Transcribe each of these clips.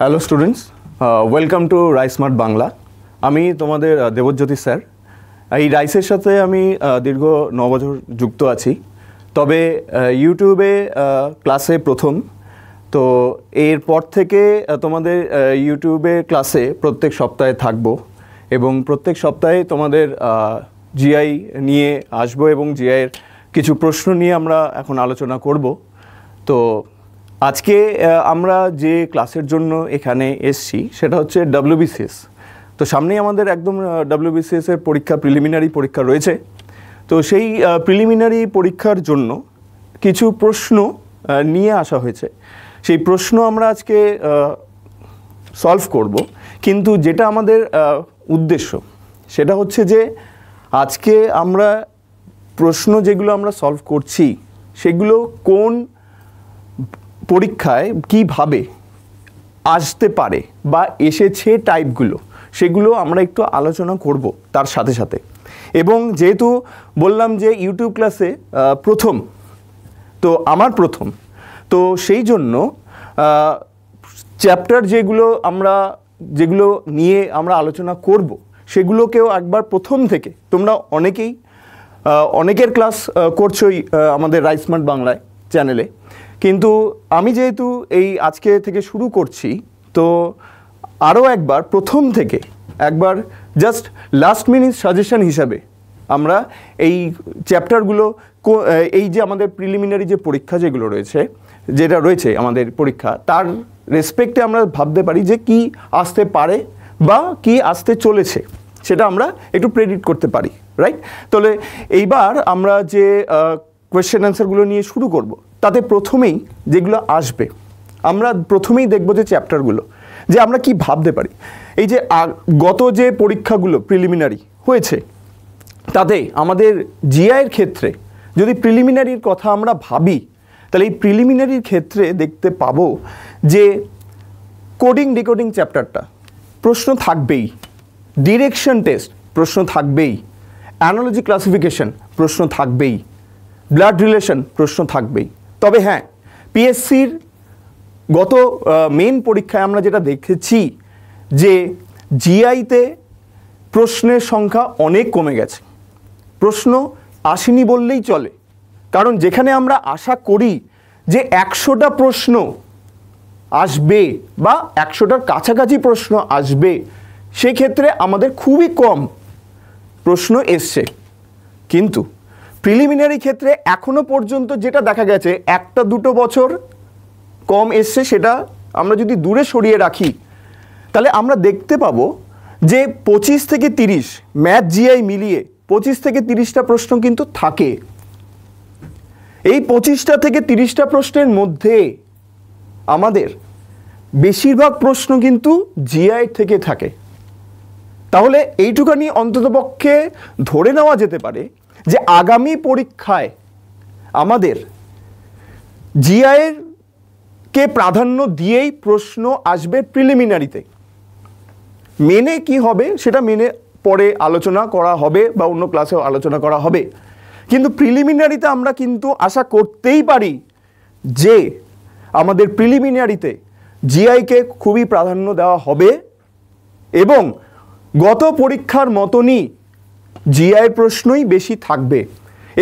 Hello students welcome to রাইসমার্ট বাংলা আমি তোমাদের uh, দেবজ্যোতি স্যার এই রাইসের সাথে আমি uh, দীর্ঘ ন বছর যুক্ত আছি তবে ইউটিউবে uh, ক্লাসে প্রথম তো এরপর থেকে তোমাদের ইউটিউবে ক্লাসে প্রত্যেক সপ্তাহে থাকবো এবং প্রত্যেক সপ্তাহে তোমাদের জিআই নিয়ে আসবো এবং জিআইয়ের কিছু প্রশ্ন নিয়ে আমরা এখন আলোচনা করব তো আজকে আমরা যে ক্লাসের জন্য এখানে এসছি সেটা হচ্ছে ডাব্লিউবিসিএস তো সামনেই আমাদের একদম ডাব্লিউবিসিএস এর পরীক্ষা প্রিলিমিনারি পরীক্ষা রয়েছে তো সেই প্রিলিমিনারি পরীক্ষার জন্য কিছু প্রশ্ন নিয়ে আসা হয়েছে সেই প্রশ্ন আমরা আজকে সলভ করব কিন্তু যেটা আমাদের উদ্দেশ্য সেটা হচ্ছে যে আজকে আমরা প্রশ্ন যেগুলো আমরা সলভ করছি সেগুলো কোন পরীক্ষায় কিভাবে আসতে পারে বা এসেছে টাইপগুলো সেগুলো আমরা একটু আলোচনা করব তার সাথে সাথে এবং যেহেতু বললাম যে ইউটিউব ক্লাসে প্রথম তো আমার প্রথম তো সেই জন্য চ্যাপ্টার যেগুলো আমরা যেগুলো নিয়ে আমরা আলোচনা করব সেগুলোকেও একবার প্রথম থেকে তোমরা অনেকেই অনেকের ক্লাস করছোই আমাদের রাইসমার্ট বাংলায় চ্যানেলে কিন্তু আমি যেহেতু এই আজকে থেকে শুরু করছি তো আরও একবার প্রথম থেকে একবার জাস্ট লাস্ট মিনিট সাজেশন হিসাবে আমরা এই চ্যাপ্টারগুলো এই যে আমাদের প্রিলিমিনারি যে পরীক্ষা যেগুলো রয়েছে যেটা রয়েছে আমাদের পরীক্ষা তার রেসপেক্টে আমরা ভাবতে পারি যে কি আসতে পারে বা কি আসতে চলেছে সেটা আমরা একটু প্রেডিক্ট করতে পারি রাইট তাহলে এইবার আমরা যে কোয়েশ্চেন অ্যান্সারগুলো নিয়ে শুরু করব তাতে প্রথমেই যেগুলো আসবে আমরা প্রথমেই দেখব যে চ্যাপ্টারগুলো যে আমরা কি ভাবতে পারি এই যে গত যে পরীক্ষাগুলো প্রিলিমিনারি হয়েছে তাতে আমাদের জিআইয়ের ক্ষেত্রে যদি প্রিলিমিনারির কথা আমরা ভাবি তাহলে এই প্রিলিমিনারির ক্ষেত্রে দেখতে পাবো যে কোডিং ডিকোডিং চ্যাপ্টারটা প্রশ্ন থাকবেই ডিরেকশন টেস্ট প্রশ্ন থাকবেই অ্যানোলজি ক্লাসিফিকেশন প্রশ্ন থাকবেই ব্লাড রিলেশন প্রশ্ন থাকবেই তবে হ্যাঁ পিএসসির গত মেন পরীক্ষায় আমরা যেটা দেখেছি যে জিআইতে প্রশ্নের সংখ্যা অনেক কমে গেছে প্রশ্ন আসেনি বললেই চলে কারণ যেখানে আমরা আশা করি যে একশোটা প্রশ্ন আসবে বা একশোটার কাছাকাছি প্রশ্ন আসবে সেক্ষেত্রে আমাদের খুবই কম প্রশ্ন এসছে কিন্তু প্রিলিমিনারি ক্ষেত্রে এখনও পর্যন্ত যেটা দেখা গেছে একটা দুটো বছর কম এসছে সেটা আমরা যদি দূরে সরিয়ে রাখি তাহলে আমরা দেখতে পাবো যে পঁচিশ থেকে তিরিশ ম্যাথ জিআই মিলিয়ে পঁচিশ থেকে তিরিশটা প্রশ্ন কিন্তু থাকে এই পঁচিশটা থেকে তিরিশটা প্রশ্নের মধ্যে আমাদের বেশিরভাগ প্রশ্ন কিন্তু জিআই থেকে থাকে তাহলে এইটুখানি অন্ততপক্ষে ধরে নেওয়া যেতে পারে যে আগামী পরীক্ষায় আমাদের জিআইয়ের কে প্রাধান্য দিয়েই প্রশ্ন আসবে প্রিলিমিনারিতে মেনে কি হবে সেটা মেনে পরে আলোচনা করা হবে বা অন্য ক্লাসেও আলোচনা করা হবে কিন্তু প্রিলিমিনারিতে আমরা কিন্তু আশা করতেই পারি যে আমাদের প্রিলিমিনারিতে জিআইকে খুবই প্রাধান্য দেওয়া হবে এবং গত পরীক্ষার মতনই জিআই প্রশ্নই বেশি থাকবে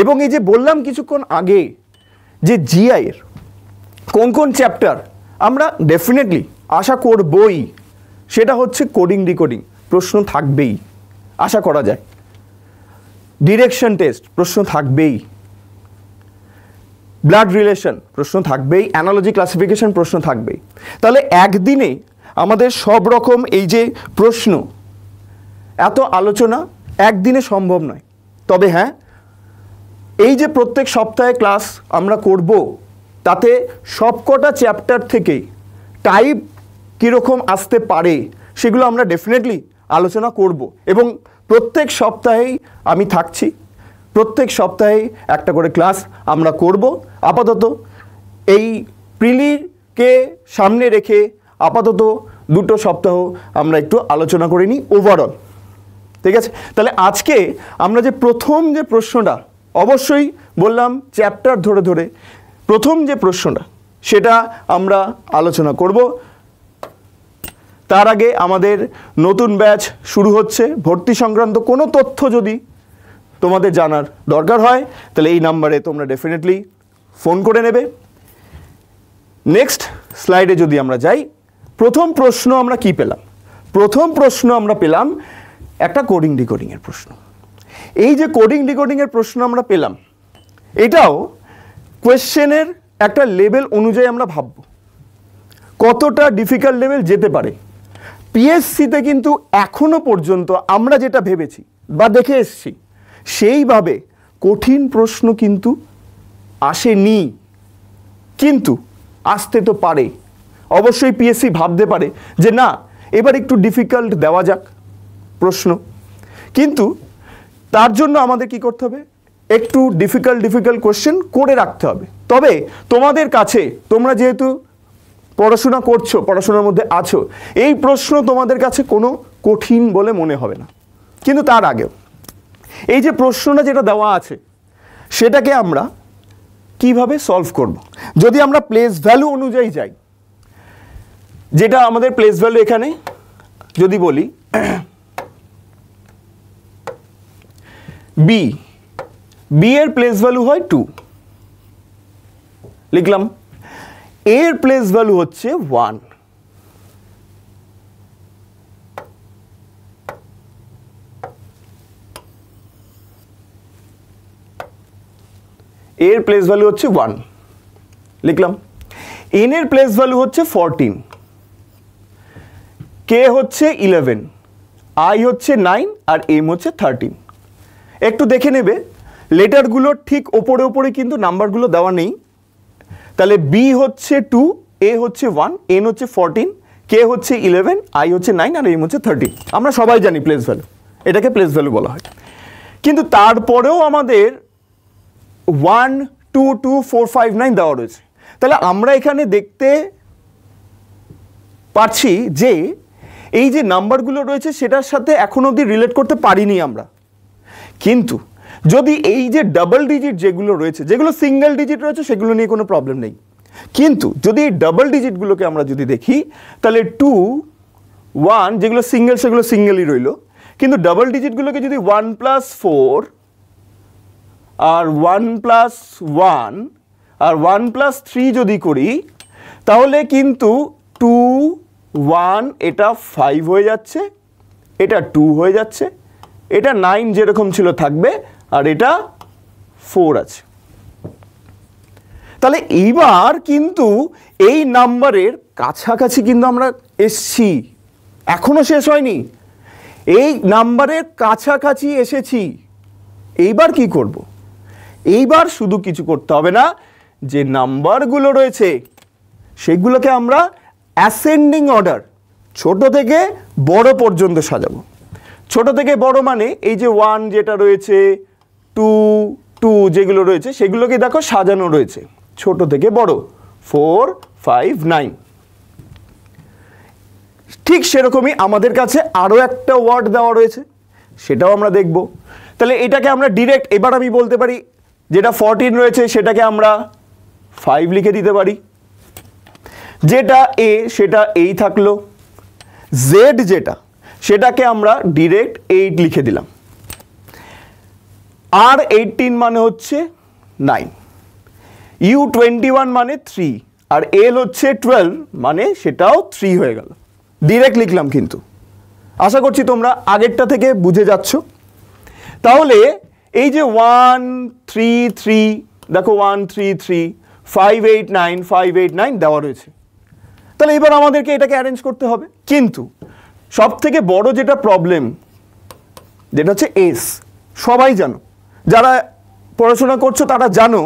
এবং এই যে বললাম কিছুক্ষণ আগে যে জিআইয়ের কোন কোন চ্যাপ্টার আমরা ডেফিনেটলি আশা করবই সেটা হচ্ছে কোডিং ডিকোডিং প্রশ্ন থাকবেই আশা করা যায় ডিরেকশন টেস্ট প্রশ্ন থাকবেই ব্লাড রিলেশন প্রশ্ন থাকবেই অ্যানালজি ক্লাসিফিকেশন প্রশ্ন থাকবেই তাহলে একদিনে আমাদের সব রকম এই যে প্রশ্ন এত আলোচনা একদিনে সম্ভব নয় তবে হ্যাঁ এই যে প্রত্যেক সপ্তাহে ক্লাস আমরা করব তাতে সবকটা চ্যাপ্টার থেকে টাইপ কীরকম আসতে পারে সেগুলো আমরা ডেফিনেটলি আলোচনা করব এবং প্রত্যেক সপ্তাহেই আমি থাকছি প্রত্যেক সপ্তাহেই একটা করে ক্লাস আমরা করব আপাতত এই প্রিলিকে সামনে রেখে আপাতত দুটো সপ্তাহ আমরা একটু আলোচনা করে নিই ওভারঅল ঠিক আছে তাহলে আজকে আমরা যে প্রথম যে প্রশ্নটা অবশ্যই বললাম চ্যাপ্টার ধরে ধরে প্রথম যে প্রশ্নটা সেটা আমরা আলোচনা করব তার আগে আমাদের নতুন ব্যাচ শুরু হচ্ছে ভর্তি সংক্রান্ত কোনো তথ্য যদি তোমাদের জানার দরকার হয় তাহলে এই নাম্বারে তোমরা ডেফিনেটলি ফোন করে নেবে নেক্সট স্লাইডে যদি আমরা যাই প্রথম প্রশ্ন আমরা কি পেলাম প্রথম প্রশ্ন আমরা পেলাম একটা কোডিং ডিকোডিংয়ের প্রশ্ন এই যে কোডিং ডিকোডিংয়ের প্রশ্ন আমরা পেলাম এটাও কোয়েশ্চেনের একটা লেভেল অনুযায়ী আমরা ভাবব কতটা ডিফিকাল্ট লেভেল যেতে পারে পিএসসিতে কিন্তু এখনও পর্যন্ত আমরা যেটা ভেবেছি বা দেখে এসছি সেইভাবে কঠিন প্রশ্ন কিন্তু আসেনি কিন্তু আসতে তো পারে অবশ্যই পিএসসি ভাবতে পারে যে না এবার একটু ডিফিকাল্ট দেওয়া যাক প্রশ্ন কিন্তু তার জন্য আমাদের কি করতে হবে একটু ডিফিকাল্ট ডিফিকাল্ট কোশ্চেন করে রাখতে হবে তবে তোমাদের কাছে তোমরা যেহেতু পড়াশোনা করছো পড়াশোনার মধ্যে আছো এই প্রশ্ন তোমাদের কাছে কোনো কঠিন বলে মনে হবে না কিন্তু তার আগে এই যে প্রশ্নটা যেটা দেওয়া আছে সেটাকে আমরা কিভাবে সলভ করব। যদি আমরা প্লেস ভ্যালু অনুযায়ী যাই যেটা আমাদের প্লেস ভ্যালু এখানে যদি বলি বি বি এর প্লেস ভ্যালু হয় টু লিখলাম এর প্লেস ভ্যালু হচ্ছে ওয়ান এর প্লেস ভ্যালু হচ্ছে ওয়ান লিখলাম এন এর প্লেস ভ্যালু হচ্ছে ফোরটিন কে হচ্ছে ইলেভেন আই হচ্ছে নাইন আর এম হচ্ছে থার্টিন একটু দেখে নেবে লেটারগুলোর ঠিক ওপরে ওপরে কিন্তু নাম্বারগুলো দেওয়া নেই তাহলে বি হচ্ছে টু এ হচ্ছে ওয়ান এন হচ্ছে ফোরটিন কে হচ্ছে ইলেভেন আই হচ্ছে নাইন আর এম হচ্ছে থার্টি আমরা সবাই জানি প্লেস ভ্যালু এটাকে প্লেস ভ্যালু বলা হয় কিন্তু তারপরেও আমাদের one two two four five nine দেওয়া রয়েছে তাহলে আমরা এখানে দেখতে পারছি যে এই যে নাম্বারগুলো রয়েছে সেটার সাথে এখনো অবধি রিলেট করতে পারিনি আমরা কিন্তু যদি এই যে ডাবল ডিজিট যেগুলো রয়েছে যেগুলো সিঙ্গেল ডিজিট রয়েছে সেগুলো নিয়ে কোনো প্রবলেম নেই কিন্তু যদি এই ডাবল ডিজিটগুলোকে আমরা যদি দেখি তাহলে টু ওয়ান যেগুলো সিঙ্গেল সেগুলো সিঙ্গেলই রইল কিন্তু ডাবল ডিজিটগুলোকে যদি ওয়ান প্লাস ফোর আর ওয়ান প্লাস ওয়ান আর ওয়ান প্লাস থ্রি যদি করি তাহলে কিন্তু টু ওয়ান এটা ফাইভ হয়ে যাচ্ছে এটা টু হয়ে যাচ্ছে এটা নাইন যেরকম ছিল থাকবে আর এটা ফোর আছে তাহলে এইবার কিন্তু এই নাম্বারের কাছাকাছি কিন্তু আমরা এসছি এখনও শেষ হয়নি এই নাম্বারের কাছাকাছি এসেছি এইবার কি করব। এইবার শুধু কিছু করতে হবে না যে নাম্বারগুলো রয়েছে সেগুলোকে আমরা অ্যাসেন্ডিং অর্ডার ছোট থেকে বড় পর্যন্ত সাজাবো ছোট থেকে বড় মানে এই যে ওয়ান যেটা রয়েছে টু টু যেগুলো রয়েছে সেগুলোকে দেখো সাজানো রয়েছে ছোট থেকে বড় ফোর ফাইভ নাইন ঠিক সেরকমই আমাদের কাছে আরও একটা ওয়ার্ড দেওয়া রয়েছে সেটাও আমরা দেখব তাহলে এটাকে আমরা ডিরেক্ট এবার আমি বলতে পারি যেটা ফরটিন রয়েছে সেটাকে আমরা ফাইভ লিখে দিতে পারি যেটা এ সেটা এই থাকলো জেড যেটা সেটাকে আমরা ডিরেক্ট এইট লিখে দিলাম আর এইটিন মানে হচ্ছে নাইন ইউ টোয়েন্টি ওয়ান মানে থ্রি আর এল হচ্ছে টুয়েলভ মানে সেটাও থ্রি হয়ে গেল ডিরেক্ট লিখলাম কিন্তু আশা করছি তোমরা আগেরটা থেকে বুঝে যাচ্ছ তাহলে এই যে ওয়ান থ্রি থ্রি দেখো one three three five eight nine five eight nine দেওয়া রয়েছে তাহলে এবার আমাদেরকে এটাকে অ্যারেঞ্জ করতে হবে কিন্তু সব থেকে বড় যেটা প্রবলেম যেটা হচ্ছে এস সবাই জানো যারা পড়াশোনা করছো তারা জানো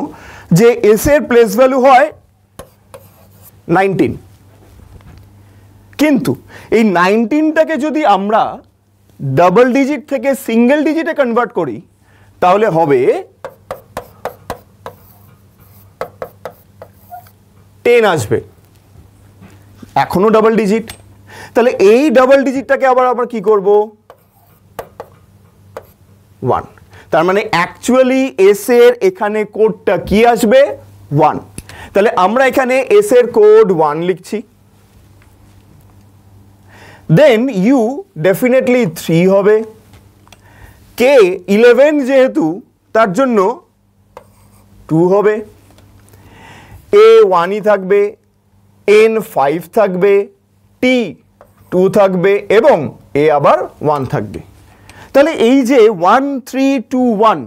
যে এস এর প্লেস ভ্যালু হয় নাইনটিন কিন্তু এই নাইনটিনটাকে যদি আমরা ডাবল ডিজিট থেকে সিঙ্গেল ডিজিটে কনভার্ট করি তাহলে হবে টেন আসবে এখনও ডাবল ডিজিট তাহলে এই ডাবল ডিজিটটাকে আবার আমরা কি করব ওয়ান তার মানে অ্যাকচুয়ালি এস এর এখানে কোডটা কি আসবে ওয়ান তাহলে আমরা এখানে এস এর কোড ওয়ান লিখছি দেন ইউ ডেফিনেটলি থ্রি হবে কে ইলেভেন যেহেতু তার জন্য টু হবে এ ওয়ানই থাকবে এন ফাইভ থাকবে টি টু থাকবে এবং এ আবার ওয়ান থাকবে তাহলে এই যে ওয়ান থ্রি টু ওয়ান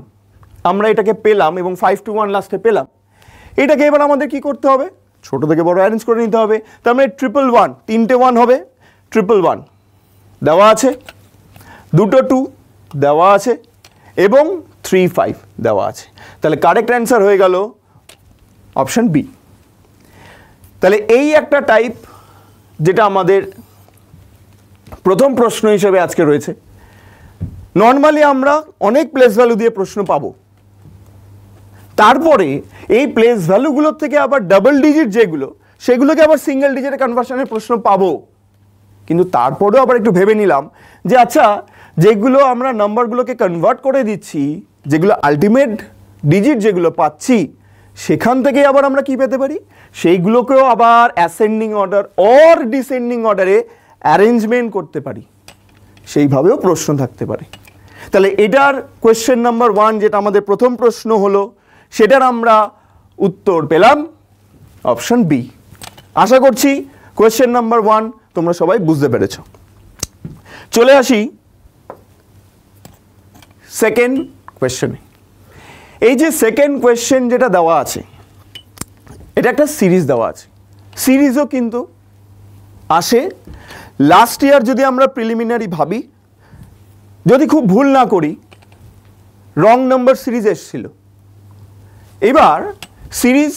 আমরা এটাকে পেলাম এবং ফাইভ টু ওয়ান লাস্টে পেলাম এটাকে এবার আমাদের কি করতে হবে ছোট থেকে বড় অ্যারেঞ্জ করে নিতে হবে তার মানে ট্রিপল ওয়ান তিনটে ওয়ান হবে ট্রিপল ওয়ান দেওয়া আছে দুটো টু দেওয়া আছে এবং থ্রি ফাইভ দেওয়া আছে তাহলে কারেক্ট অ্যান্সার হয়ে গেল অপশান বি তাহলে এই একটা টাইপ যেটা আমাদের প্রথম প্রশ্ন হিসেবে আজকে রয়েছে নর্মালি আমরা অনেক প্লেস ভ্যালু দিয়ে প্রশ্ন পাব তারপরে এই প্লেস ভ্যালুগুলোর থেকে আবার ডাবল ডিজিট যেগুলো সেগুলোকে আবার সিঙ্গেল ডিজিটে কনভার্সনের প্রশ্ন পাবো কিন্তু তারপরেও আবার একটু ভেবে নিলাম যে আচ্ছা যেগুলো আমরা নাম্বারগুলোকে কনভার্ট করে দিচ্ছি যেগুলো আলটিমেট ডিজিট যেগুলো পাচ্ছি সেখান থেকে আবার আমরা কি পেতে পারি সেইগুলোকেও আবার অ্যাসেন্ডিং অর্ডার অর ডিসেন্ডিং অর্ডারে অ্যারেঞ্জমেন্ট করতে পারি সেইভাবেও প্রশ্ন থাকতে পারে তাহলে এটার কোয়েশ্চেন নাম্বার ওয়ান যেটা আমাদের প্রথম প্রশ্ন হলো সেটার আমরা উত্তর পেলাম অপশন বি আশা করছি কোয়েশ্চেন নাম্বার ওয়ান তোমরা সবাই বুঝতে পেরেছ চলে আসি সেকেন্ড কোয়েশ্চেনে এই যে সেকেন্ড কোয়েশ্চেন যেটা দেওয়া আছে এটা একটা সিরিজ দেওয়া আছে সিরিজও কিন্তু আসে লাস্ট ইয়ার যদি আমরা প্রিলিমিনারি ভাবি যদি খুব ভুল না করি রং নাম্বার সিরিজ এসছিল এবার সিরিজ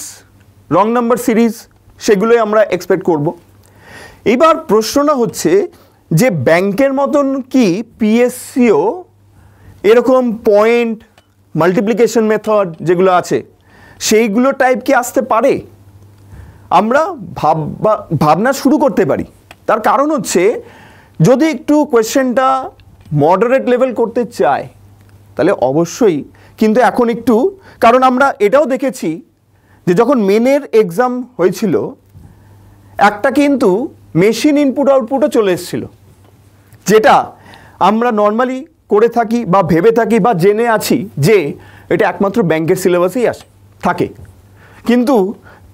রং নাম্বার সিরিজ সেগুলোই আমরা এক্সপেক্ট করব এবার প্রশ্নটা হচ্ছে যে ব্যাংকের মতন কি পিএসসিও এরকম পয়েন্ট মাল্টিপ্লিকেশন মেথড যেগুলো আছে সেইগুলো টাইপ কি আসতে পারে আমরা ভাব ভাবনা শুরু করতে পারি তার কারণ হচ্ছে যদি একটু কোয়েশ্চেনটা মডারেট লেভেল করতে চায় তাহলে অবশ্যই কিন্তু এখন একটু কারণ আমরা এটাও দেখেছি যে যখন মেনের এক্সাম হয়েছিল একটা কিন্তু মেশিন ইনপুট আউটপুটও চলে এসেছিল যেটা আমরা নর্মালি করে থাকি বা ভেবে থাকি বা জেনে আছি যে এটা একমাত্র ব্যাংকের সিলেবাসেই আসে থাকে কিন্তু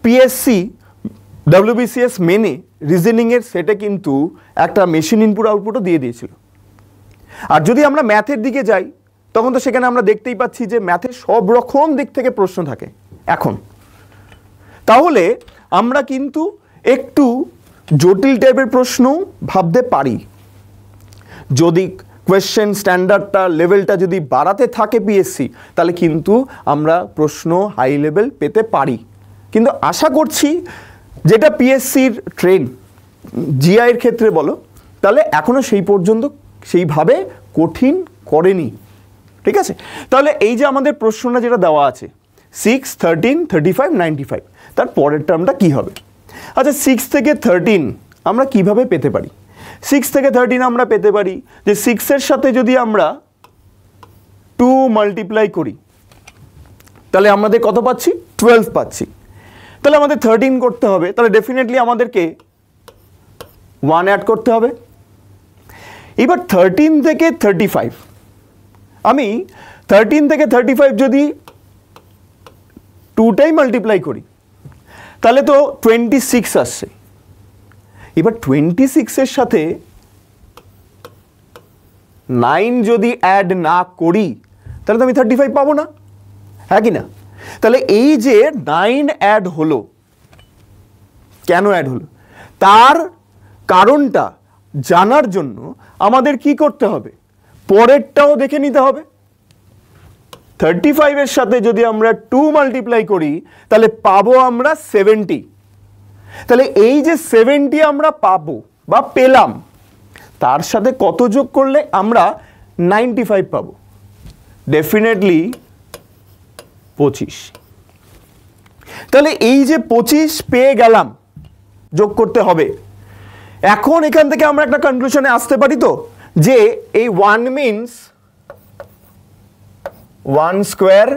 পিএসসি ডাব্লিউবিসিএস মেনে রিজনিংয়ের সেটে কিন্তু একটা মেশিন ইনপুট আউটপুটও দিয়ে দিয়েছিল আর যদি আমরা ম্যাথের দিকে যাই তখন তো সেখানে আমরা দেখতেই পাচ্ছি যে ম্যাথের সব রকম দিক থেকে প্রশ্ন থাকে এখন তাহলে আমরা কিন্তু একটু জটিল টাইপের প্রশ্ন ভাবতে পারি যদি কোয়েশ্চেন স্ট্যান্ডার্ডটা লেভেলটা যদি বাড়াতে থাকে পিএসসি তাহলে কিন্তু আমরা প্রশ্ন হাই লেভেল পেতে পারি কিন্তু আশা করছি যেটা পিএসসির ট্রেন জিআইয়ের ক্ষেত্রে বলো তাহলে এখনও সেই পর্যন্ত সেইভাবে কঠিন করেনি ঠিক আছে তাহলে এই যে আমাদের প্রশ্নটা যেটা দেওয়া আছে six thirteen thirty five ninety five তার পরের টার্মটা কী হবে আচ্ছা সিক্স থেকে থার্টিন আমরা কিভাবে পেতে পারি সিক্স থেকে থার্টিন আমরা পেতে পারি যে সিক্সের সাথে যদি আমরা টু মাল্টিপ্লাই করি তাহলে আমাদের কত পাচ্ছি টুয়েলভ পাচ্ছি তাহলে আমাদের থার্টিন করতে হবে তাহলে ডেফিনেটলি আমাদেরকে ওয়ান অ্যাড করতে হবে এবার থার্টিন থেকে থার্টি ফাইভ আমি থার্টিন থেকে থার্টি ফাইভ যদি টুটাই মাল্টিপ্লাই করি তাহলে তো টোয়েন্টি সিক্স আসছে এবার টোয়েন্টি সিক্সের সাথে নাইন যদি অ্যাড না করি তাহলে তো আমি থার্টি ফাইভ পাবো না হ্যাঁ কি না তাহলে এই যে নাইন অ্যাড হলো কেন অ্যাড হলো তার কারণটা জানার জন্য আমাদের কি করতে হবে পরেরটাও দেখে নিতে হবে থার্টি ফাইভের সাথে যদি আমরা টু মাল্টিপ্লাই করি তাহলে পাবো আমরা সেভেন্টি তাহলে এই যে সেভেন্টি আমরা পাবো বা পেলাম তার সাথে কত যোগ করলে আমরা নাইনটি ফাইভ পাবো ডেফিনেটলি পঁচিশ তাহলে এই যে পঁচিশ পেয়ে গেলাম যোগ করতে হবে এখন এখান থেকে আমরা একটা কনক্লুশনে আসতে পারি তো যে এই one means one square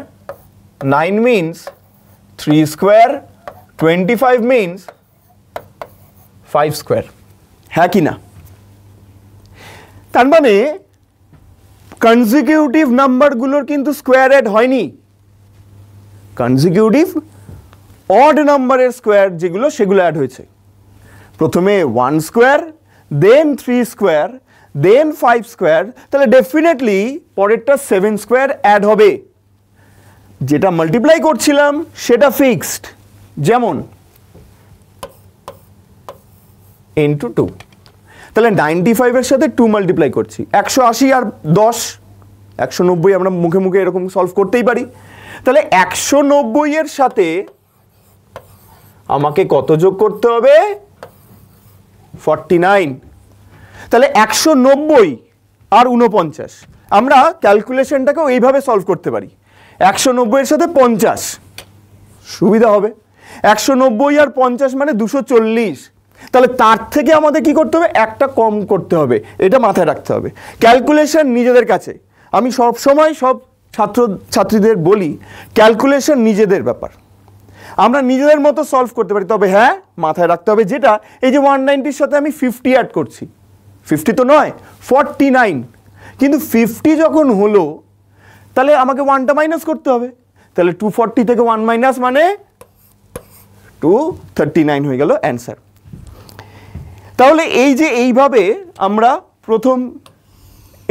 nine means three square twenty five means five square হ্যাঁ কি না তার মানে কনজিকিউটিভ নাম্বারগুলোর কিন্তু স্কোয়ার অ্যাড হয়নি কনজিকিউটিভ অড নাম্বারের স্কোয়ার যেগুলো সেগুলো অ্যাড হয়েছে প্রথমে one square then three square then five square তাহলে ডেফিনেটলি পরেরটা সেভেন স্কোয়ার অ্যাড হবে যেটা মাল্টিপ্লাই করছিলাম সেটা ফিক্সড যেমন ইন্টু টু তাহলে নাইনটি ফাইভের সাথে টু মাল্টিপ্লাই করছি একশো আশি আর দশ একশো নব্বই আমরা মুখে মুখে এরকম সলভ করতেই পারি তাহলে একশো নব্বইয়ের সাথে আমাকে কত যোগ করতে হবে ফর্টি নাইন তাহলে একশো নব্বই আর উনপঞ্চাশ আমরা ক্যালকুলেশনটাকেও এইভাবে সলভ করতে পারি একশো নব্বইয়ের সাথে পঞ্চাশ সুবিধা হবে একশো নব্বই আর পঞ্চাশ মানে দুশো চল্লিশ তাহলে তার থেকে আমাদের কি করতে হবে একটা কম করতে হবে এটা মাথায় রাখতে হবে ক্যালকুলেশন নিজেদের কাছে আমি সব সময় সব ছাত্র ছাত্রীদের বলি ক্যালকুলেশন নিজেদের ব্যাপার আমরা নিজেদের মতো সলভ করতে পারি তবে হ্যাঁ মাথায় রাখতে হবে যেটা এই যে ওয়ান নাইনটির সাথে আমি ফিফটি অ্যাড করছি ফিফটি তো নয় ফর্টি নাইন কিন্তু ফিফটি যখন হলো তাহলে আমাকে ওয়ানটা মাইনাস করতে হবে তাহলে টু ফর্টি থেকে ওয়ান মাইনাস মানে টু থার্টি নাইন হয়ে গেল অ্যান্সার তাহলে এই যে এইভাবে আমরা প্রথম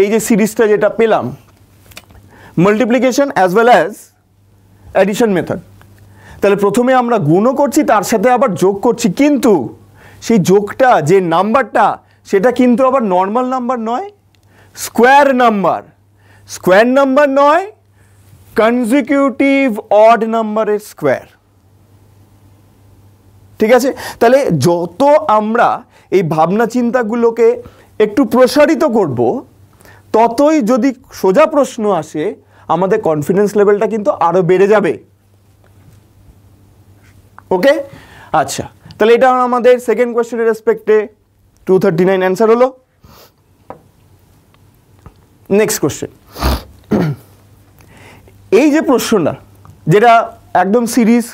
এই যে সিরিজটা যেটা পেলাম multiplication as well as addition method তাহলে প্রথমে আমরা গুণও করছি তার সাথে আবার যোগ করছি কিন্তু সেই যোগটা যে নাম্বারটা সেটা কিন্তু আবার নর্মাল নাম্বার নয় স্কোয়ার নাম্বার স্কোয়ার নাম্বার নয় কনজিকিউটিভ অড নাম্বারের স্কোয়ার ঠিক আছে তাহলে যত আমরা এই ভাবনা চিন্তাগুলোকে একটু প্রসারিত করব ততই যদি সোজা প্রশ্ন আসে আমাদের কনফিডেন্স লেভেলটা কিন্তু আরও বেড়ে যাবে ওকে আচ্ছা তাহলে এটা আমাদের সেকেন্ড কোয়েশ্চেনের রেসপেক্টে টু থার্টি নাইন অ্যান্সার হলো নেক্সট কোয়েশ্চেন এই যে প্রশ্নটা যেটা একদম সিরিজ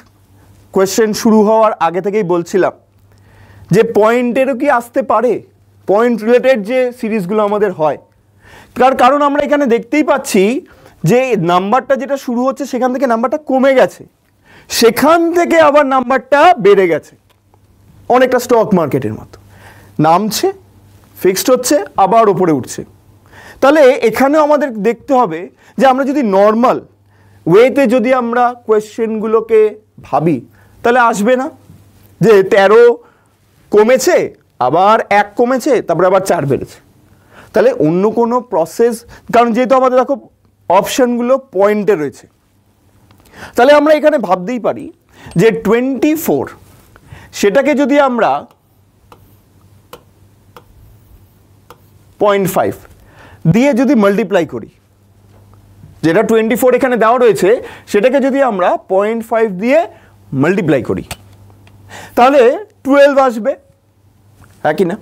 কোয়েশ্চেন শুরু হওয়ার আগে থেকেই বলছিলাম যে পয়েন্টেরও কি আসতে পারে পয়েন্ট রিলেটেড যে সিরিজগুলো আমাদের হয় তার কারণ আমরা এখানে দেখতেই পাচ্ছি যে নাম্বারটা যেটা শুরু হচ্ছে সেখান থেকে নাম্বারটা কমে গেছে সেখান থেকে আবার নাম্বারটা বেড়ে গেছে অনেকটা স্টক মার্কেটের মতো নামছে ফিক্সড হচ্ছে আবার ওপরে উঠছে তাহলে এখানেও আমাদের দেখতে হবে যে আমরা যদি নর্মাল ওয়েতে যদি আমরা কোয়েশ্চেনগুলোকে ভাবি তাহলে আসবে না যে তেরো কমেছে আবার এক কমেছে তারপরে আবার চার বেড়েছে তাহলে অন্য কোনো প্রসেস কারণ যেহেতু আমাদের দেখো অপশানগুলো পয়েন্টে রয়েছে তাহলে আমরা এখানে ভাবতেই পারি যে টোয়েন্টি ফোর সেটাকে যদি আমরা পয়েন্ট ফাইভ দিয়ে যদি মাল্টিপ্লাই করি যেটা টোয়েন্টি ফোর এখানে দেওয়া রয়েছে সেটাকে যদি আমরা পয়েন্ট ফাইভ দিয়ে মাল্টিপ্লাই করি তাহলে টুয়েলভ আসবে হ্যাঁ কি না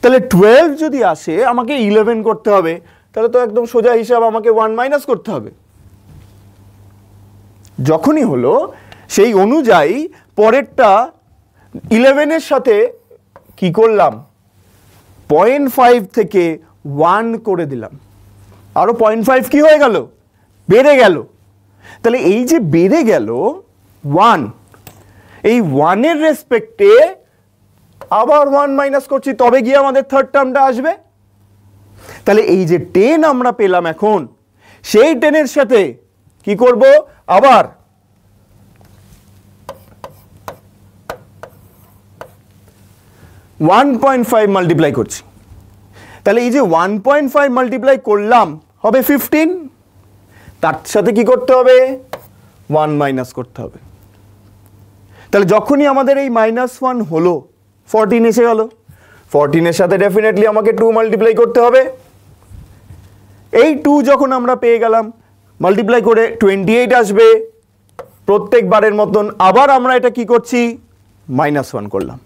তাহলে টুয়েলভ যদি আসে আমাকে ইলেভেন করতে হবে তাহলে তো একদম সোজা হিসাব আমাকে ওয়ান মাইনাস করতে হবে যখনই হলো সেই অনুযায়ী পরেরটা ইলেভেনের সাথে কি করলাম পয়েন্ট ফাইভ থেকে ওয়ান করে দিলাম আরও পয়েন্ট ফাইভ কী হয়ে গেল বেড়ে গেল তাহলে এই যে বেড়ে গেল ওয়ান এই ওয়ানের রেসপেক্টে আবার ওয়ান মাইনাস করছি তবে গিয়ে আমাদের থার্ড টার্মটা আসবে তাহলে এই যে টেন আমরা পেলাম এখন সেই টেনের সাথে কি করব আবার ওয়ান পয়েন্ট ফাইভ মাল্টিপ্লাই করছি তাহলে এই যে ওয়ান পয়েন্ট ফাইভ মাল্টিপ্লাই করলাম হবে ফিফটিন তার সাথে কি করতে হবে ওয়ান মাইনাস করতে হবে তাহলে যখনই আমাদের এই মাইনাস ওয়ান হলো ফরটিন এসে গেল ফরটিনের সাথে ডেফিনেটলি আমাকে টু মাল্টিপ্লাই করতে হবে এই টু যখন আমরা পেয়ে গেলাম মাল্টিপ্লাই করে টোয়েন্টি এইট আসবে প্রত্যেকবারের মতন আবার আমরা এটা কি করছি মাইনাস ওয়ান করলাম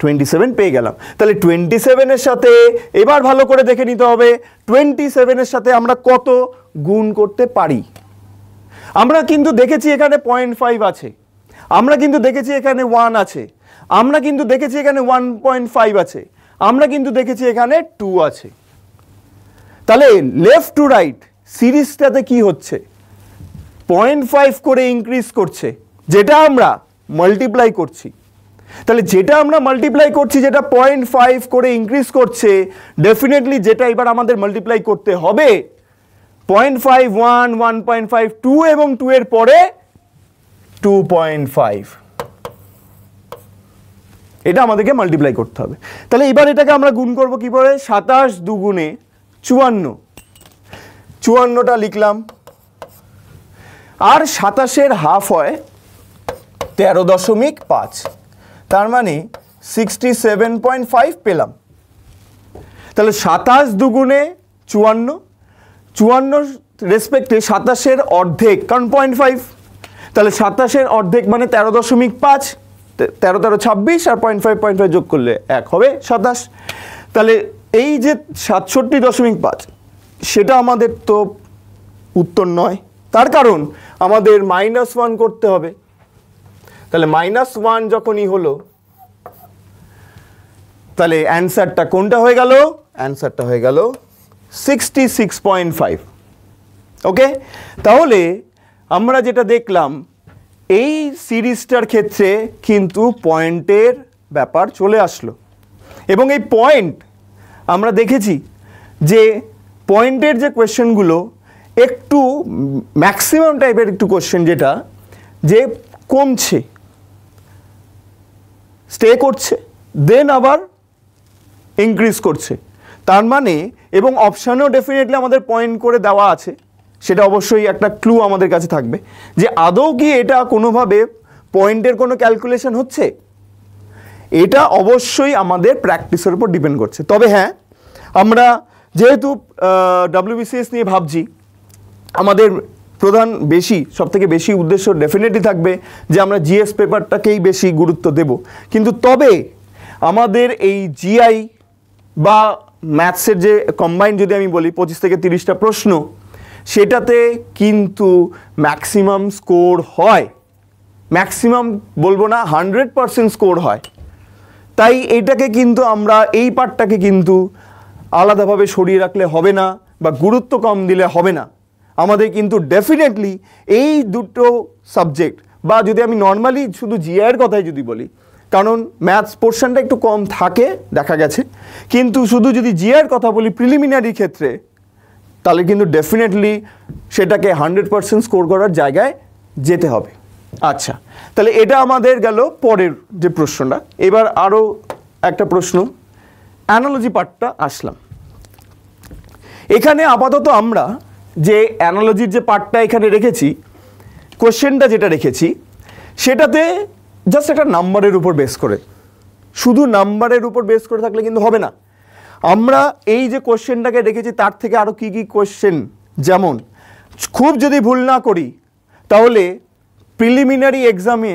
টোয়েন্টি সেভেন পেয়ে গেলাম তাহলে টোয়েন্টি সেভেনের সাথে এবার ভালো করে দেখে নিতে হবে টোয়েন্টি সেভেনের সাথে আমরা কত গুণ করতে পারি আমরা কিন্তু দেখেছি এখানে পয়েন্ট ফাইভ আছে আমরা কিন্তু দেখেছি এখানে ওয়ান আছে আমরা কিন্তু দেখেছি এখানে ওয়ান পয়েন্ট ফাইভ আছে আমরা কিন্তু দেখেছি এখানে টু আছে তাহলে লেফট টু রাইট সিরিজটাতে কি হচ্ছে পয়েন্ট ফাইভ করে ইনক্রিজ করছে যেটা আমরা মাল্টিপ্লাই করছি তাহলে যেটা আমরা মাল্টিপ্লাই করছি যেটা পয়েন্ট ফাইভ করে ইনক্রিজ করছে ডেফিনেটলি যেটা এবার আমাদের মাল্টিপ্লাই করতে হবে point five one one point five two এবং টু এর পরে টু পয়েন্ট ফাইভ এটা আমাদেরকে মাল্টিপ্লাই করতে হবে তাহলে এবার এটাকে আমরা গুণ করবো কী করে সাতাশ দুগুণে চুয়ান্ন চুয়ান্নটা লিখলাম আর সাতাশের হাফ হয় তেরো দশমিক পাঁচ তার মানে সিক্সটি সেভেন পয়েন্ট ফাইভ পেলাম তাহলে সাতাশ দুগুণে চুয়ান্ন চুয়ান্ন রেসপেক্টে সাতাশের অর্ধেক কারণ পয়েন্ট ফাইভ তাহলে সাতাশের অর্ধেক মানে তেরো দশমিক পাঁচ তেরো তেরো ছাব্বিশ আর পয়েন্ট ফাইভ পয়েন্ট ফাইভ যোগ করলে এক হবে সাতাশ তাহলে এই যে সাতষট্টি দশমিক পাঁচ সেটা আমাদের তো উত্তর নয় তার কারণ আমাদের মাইনাস ওয়ান করতে হবে তাহলে মাইনাস ওয়ান যখনই হলো তাহলে অ্যান্সারটা কোনটা হয়ে গেল অ্যান্সারটা হয়ে গেল sixty six point five okay তাহলে আমরা যেটা দেখলাম এই সিরিজটার ক্ষেত্রে কিন্তু পয়েন্টের ব্যাপার চলে আসলো এবং এই পয়েন্ট আমরা দেখেছি যে পয়েন্টের যে কোয়েশ্চেনগুলো একটু ম্যাক্সিমাম টাইপের একটু কোয়েশ্চেন যেটা যে কমছে স্টে করছে দেন আবার ইনক্রিজ করছে তার মানে এবং অপশানেও ডেফিনেটলি আমাদের পয়েন্ট করে দেওয়া আছে সেটা অবশ্যই একটা ক্লু আমাদের কাছে থাকবে যে আদৌ কি এটা কোনোভাবে পয়েন্টের কোনো ক্যালকুলেশন হচ্ছে এটা অবশ্যই আমাদের প্র্যাকটিসের উপর ডিপেন্ড করছে তবে হ্যাঁ আমরা যেহেতু ডাব্লিউবিসিএস নিয়ে ভাবছি আমাদের প্রধান বেশি সবথেকে বেশি উদ্দেশ্য ডেফিনেটলি থাকবে যে আমরা জিএস পেপারটাকেই বেশি গুরুত্ব দেব কিন্তু তবে আমাদের এই জিআই বা ম্যাথসের যে কম্বাইন যদি আমি বলি পঁচিশ থেকে তিরিশটা প্রশ্ন সেটাতে কিন্তু ম্যাক্সিমাম স্কোর হয় ম্যাক্সিমাম বলবো না হান্ড্রেড পারসেন্ট স্কোর হয় তাই এটাকে কিন্তু আমরা এই পার্টটাকে কিন্তু আলাদাভাবে সরিয়ে রাখলে হবে না বা গুরুত্ব কম দিলে হবে না আমাদের কিন্তু ডেফিনেটলি এই দুটো সাবজেক্ট বা যদি আমি নর্মালি শুধু জিআইয়ের কথাই যদি বলি কারণ ম্যাথস পোর্শনটা একটু কম থাকে দেখা গেছে কিন্তু শুধু যদি জিআইয়ের কথা বলি প্রিলিমিনারি ক্ষেত্রে তাহলে কিন্তু ডেফিনেটলি সেটাকে হান্ড্রেড পারসেন্ট স্কোর করার জায়গায় যেতে হবে আচ্ছা তাহলে এটা আমাদের গেল পরের যে প্রশ্নটা এবার আরও একটা প্রশ্ন অ্যানালজি পার্টটা আসলাম এখানে আপাতত আমরা যে অ্যানালজির যে পার্টটা এখানে রেখেছি কোশ্চেনটা যেটা রেখেছি সেটাতে জাস্ট একটা নাম্বারের উপর বেস করে শুধু নাম্বারের উপর বেস করে থাকলে কিন্তু হবে না আমরা এই যে কোশ্চেনটাকে রেখেছি তার থেকে আরও কি কি কোশ্চেন যেমন খুব যদি ভুল না করি তাহলে প্রিলিমিনারি এক্সামে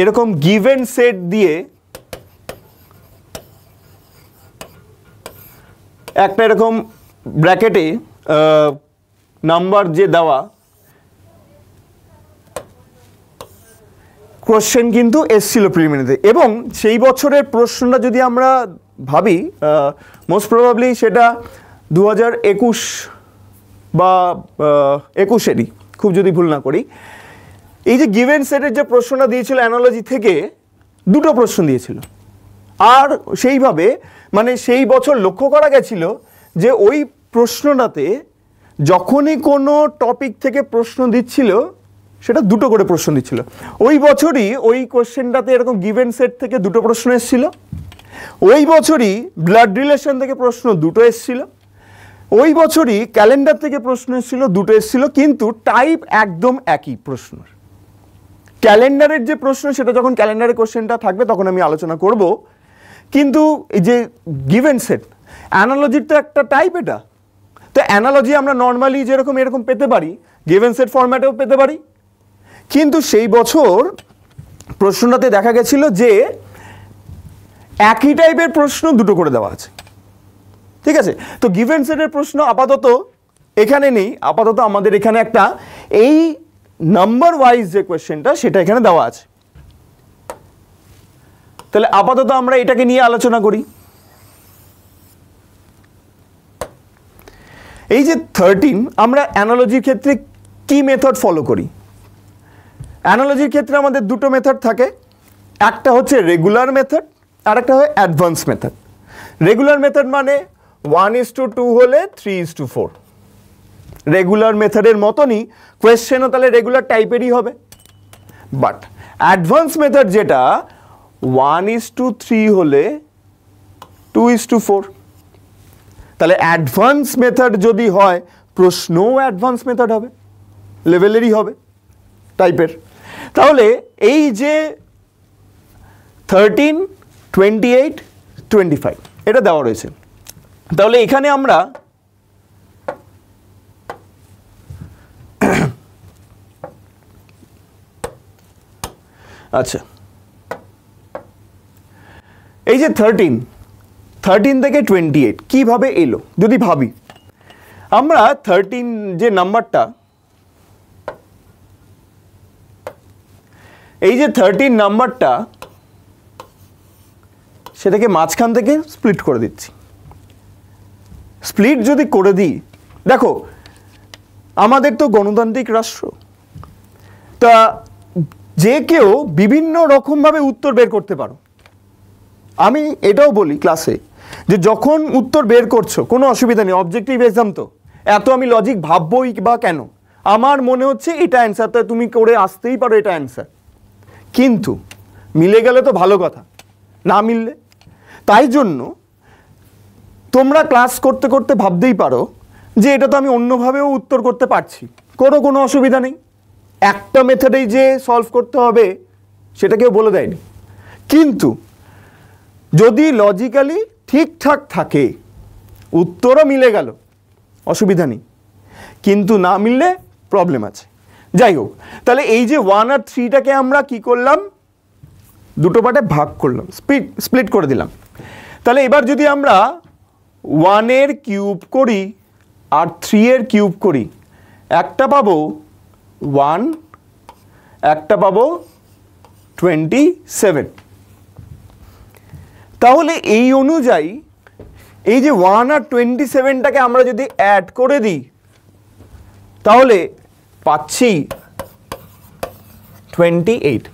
এরকম গিভেন সেট দিয়ে একটা এরকম ব্র্যাকেটে নাম্বার যে দেওয়া কোশ্চেন কিন্তু এসছিল প্রিলিমিনারিতে এবং সেই বছরের প্রশ্নটা যদি আমরা ভাবি মোস্ট প্রবাবলি সেটা দু হাজার একুশ বা একুশেরই খুব যদি ভুল না করি এই যে গিভেন সেটের যে প্রশ্নটা দিয়েছিল অ্যানালজি থেকে দুটো প্রশ্ন দিয়েছিল আর সেইভাবে মানে সেই বছর লক্ষ্য করা গেছিল যে ওই প্রশ্নটাতে যখনই কোনো টপিক থেকে প্রশ্ন দিচ্ছিল সেটা দুটো করে প্রশ্ন দিচ্ছিল ওই বছরই ওই কোশ্চেনটাতে এরকম গিভেন সেট থেকে দুটো প্রশ্ন এসেছিল ওই বছরই ব্লাড রিলেশন থেকে প্রশ্ন দুটো এসেছিল ওই বছরই ক্যালেন্ডার থেকে প্রশ্ন এসেছিল দুটো এসেছিল কিন্তু টাইপ একদম একই প্রশ্নের ক্যালেন্ডারের যে প্রশ্ন সেটা যখন ক্যালেন্ডারের কোশ্চেনটা থাকবে তখন আমি আলোচনা করব কিন্তু এই যে গিভেন সেট অ্যানালজির তো একটা টাইপ এটা তো অ্যানালজি আমরা নর্মালি যেরকম এরকম পেতে পারি গিভেন সেট ফরম্যাটেও পেতে পারি কিন্তু সেই বছর প্রশ্নটাতে দেখা গেছিল যে একই টাইপের প্রশ্ন দুটো করে দেওয়া আছে ঠিক আছে তো গিভেন সেটের প্রশ্ন আপাতত এখানে নেই আপাতত আমাদের এখানে একটা এই নাম্বার ওয়াইজ যে কোয়েশ্চেনটা সেটা এখানে দেওয়া আছে তাহলে আপাতত আমরা এটাকে নিয়ে আলোচনা করি এই যে থার্টিন আমরা অ্যানালজির ক্ষেত্রে কি মেথড ফলো করি অ্যানালজির ক্ষেত্রে আমাদের দুটো মেথড থাকে একটা হচ্ছে রেগুলার মেথড আর একটা হয় অ্যাডভান্স মেথড রেগুলার মেথড মানে ওয়ান ইস টু টু হলে three is two four regular মেথডের মতনই কোয়েশ্চেনও তাহলে রেগুলার টাইপেরই হবে বাট অ্যাডভান্স মেথড যেটা ওয়ান ইস টু থ্রি হলে টু ইস টু ফোর তাহলে অ্যাডভান্স মেথড যদি হয় প্রশ্নও অ্যাডভান্স মেথড হবে লেভেলেরই হবে টাইপের তাহলে এই যে thirteen twenty eight twenty five এটা দেওয়া রয়েছে তাহলে এখানে আমরা আচ্ছা এই যে থার্টিন থার্টিন থেকে টোয়েন্টি এইট কীভাবে এলো যদি ভাবি আমরা থার্টিন যে নাম্বারটা এই যে থার্টিন নাম্বারটা সেটাকে মাঝখান থেকে স্প্লিট করে দিচ্ছি স্প্লিট যদি করে দিই দেখো আমাদের তো গণতান্ত্রিক রাষ্ট্র তা যে কেউ বিভিন্ন রকমভাবে উত্তর বের করতে পারো আমি এটাও বলি ক্লাসে যে যখন উত্তর বের করছো কোনো অসুবিধা নেই অবজেক্টিভ এক্সাম তো এত আমি লজিক ভাববই বা কেন আমার মনে হচ্ছে এটা অ্যান্সার তাই তুমি করে আসতেই পারো এটা অ্যান্সার কিন্তু মিলে গেলে তো ভালো কথা না মিললে তাই জন্য তোমরা ক্লাস করতে করতে ভাবতেই পারো যে এটা তো আমি অন্যভাবেও উত্তর করতে পারছি কোনো কোনো অসুবিধা নেই একটা মেথডেই যে সলভ করতে হবে সেটা কেউ বলে দেয়নি কিন্তু যদি লজিক্যালি ঠিকঠাক থাকে উত্তরও মিলে গেল অসুবিধা নেই কিন্তু না মিললে প্রবলেম আছে যাই হোক তাহলে এই যে ওয়ান আর থ্রিটাকে আমরা কি করলাম দুটো পার্টে ভাগ করলাম স্পিড স্প্লিট করে দিলাম তাহলে এবার যদি আমরা ওয়ানের কিউব করি আর থ্রি এর কিউব করি একটা পাবো ওয়ান একটা পাবো টোয়েন্টি সেভেন তাহলে এই অনুযায়ী এই যে ওয়ান আর টোয়েন্টি সেভেনটাকে আমরা যদি অ্যাড করে দিই তাহলে পাচ্ছি টোয়েন্টি এইট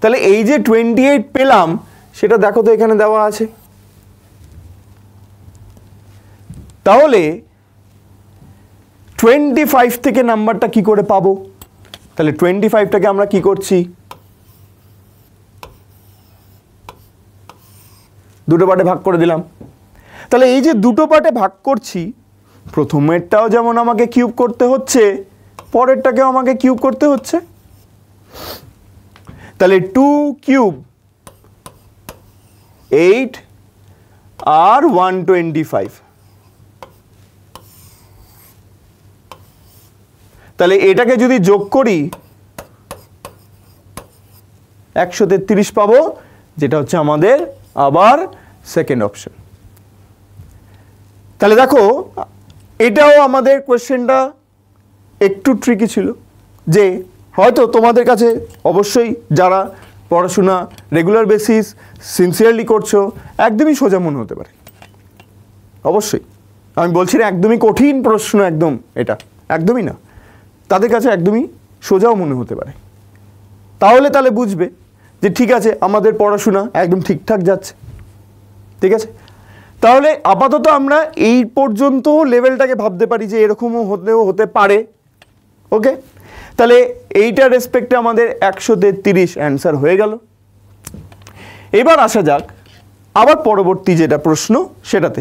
তাহলে এই যে টোয়েন্টি এইট পেলাম সেটা দেখো তো এখানে দেওয়া আছে তাহলে টোয়েন্টি ফাইভ থেকে নাম্বারটা কি করে পাবো তাহলে টোয়েন্টি ফাইভটাকে আমরা কি করছি দুটো পার্টে ভাগ করে দিলাম তাহলে এই যে দুটো পার্টে ভাগ করছি প্রথমেরটাও যেমন আমাকে কিউব করতে হচ্ছে পরেরটাকেও আমাকে কিউব করতে হচ্ছে তাহলে টু কিউব এইট আর ওয়ান টোয়েন্টি ফাইভ তাহলে এটাকে যদি যোগ করি একশো তেত্রিশ পাবো যেটা হচ্ছে আমাদের আবার সেকেন্ড অপশন তাহলে দেখো এটাও আমাদের কোয়েশ্চেনটা একটু ট্রিকি ছিল যে হয়তো তোমাদের কাছে অবশ্যই যারা পড়াশোনা রেগুলার বেসিস সিনসিয়ারলি করছো একদমই সোজা মনে হতে পারে অবশ্যই আমি বলছি না একদমই কঠিন প্রশ্ন একদম এটা একদমই না তাদের কাছে একদমই সোজাও মনে হতে পারে তাহলে তাহলে বুঝবে যে ঠিক আছে আমাদের পড়াশোনা একদম ঠিকঠাক যাচ্ছে ঠিক আছে তাহলে আপাতত আমরা এই পর্যন্ত লেভেলটাকে ভাবতে পারি যে এরকমও হতেও হতে পারে ওকে তাহলে এইটা রেসপেক্টে আমাদের একশো তেত্রিশ অ্যান্সার হয়ে গেল এবার আসা যাক আবার পরবর্তী যেটা প্রশ্ন সেটাতে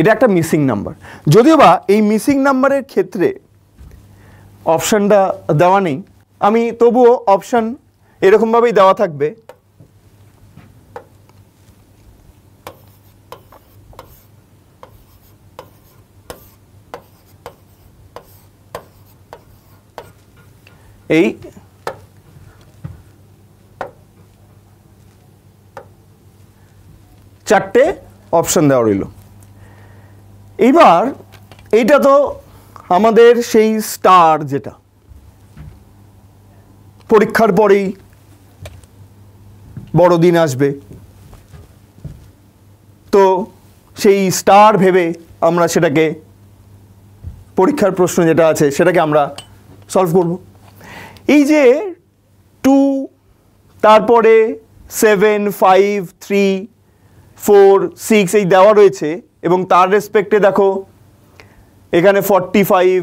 এটা একটা মিসিং নাম্বার যদিও বা এই মিসিং নাম্বারের ক্ষেত্রে অপশানটা দেওয়া নেই আমি তবুও অপশান এরকমভাবেই দেওয়া থাকবে এই চারটে অপশান দেওয়া রইল এবার এটা তো আমাদের সেই স্টার যেটা পরীক্ষার পরেই বড়দিন আসবে তো সেই স্টার ভেবে আমরা সেটাকে পরীক্ষার প্রশ্ন যেটা আছে সেটাকে আমরা সলভ করব এই যে টু তারপরে seven five three four six এই দেওয়া রয়েছে এবং তার রেসপেক্টে দেখো এখানে forty five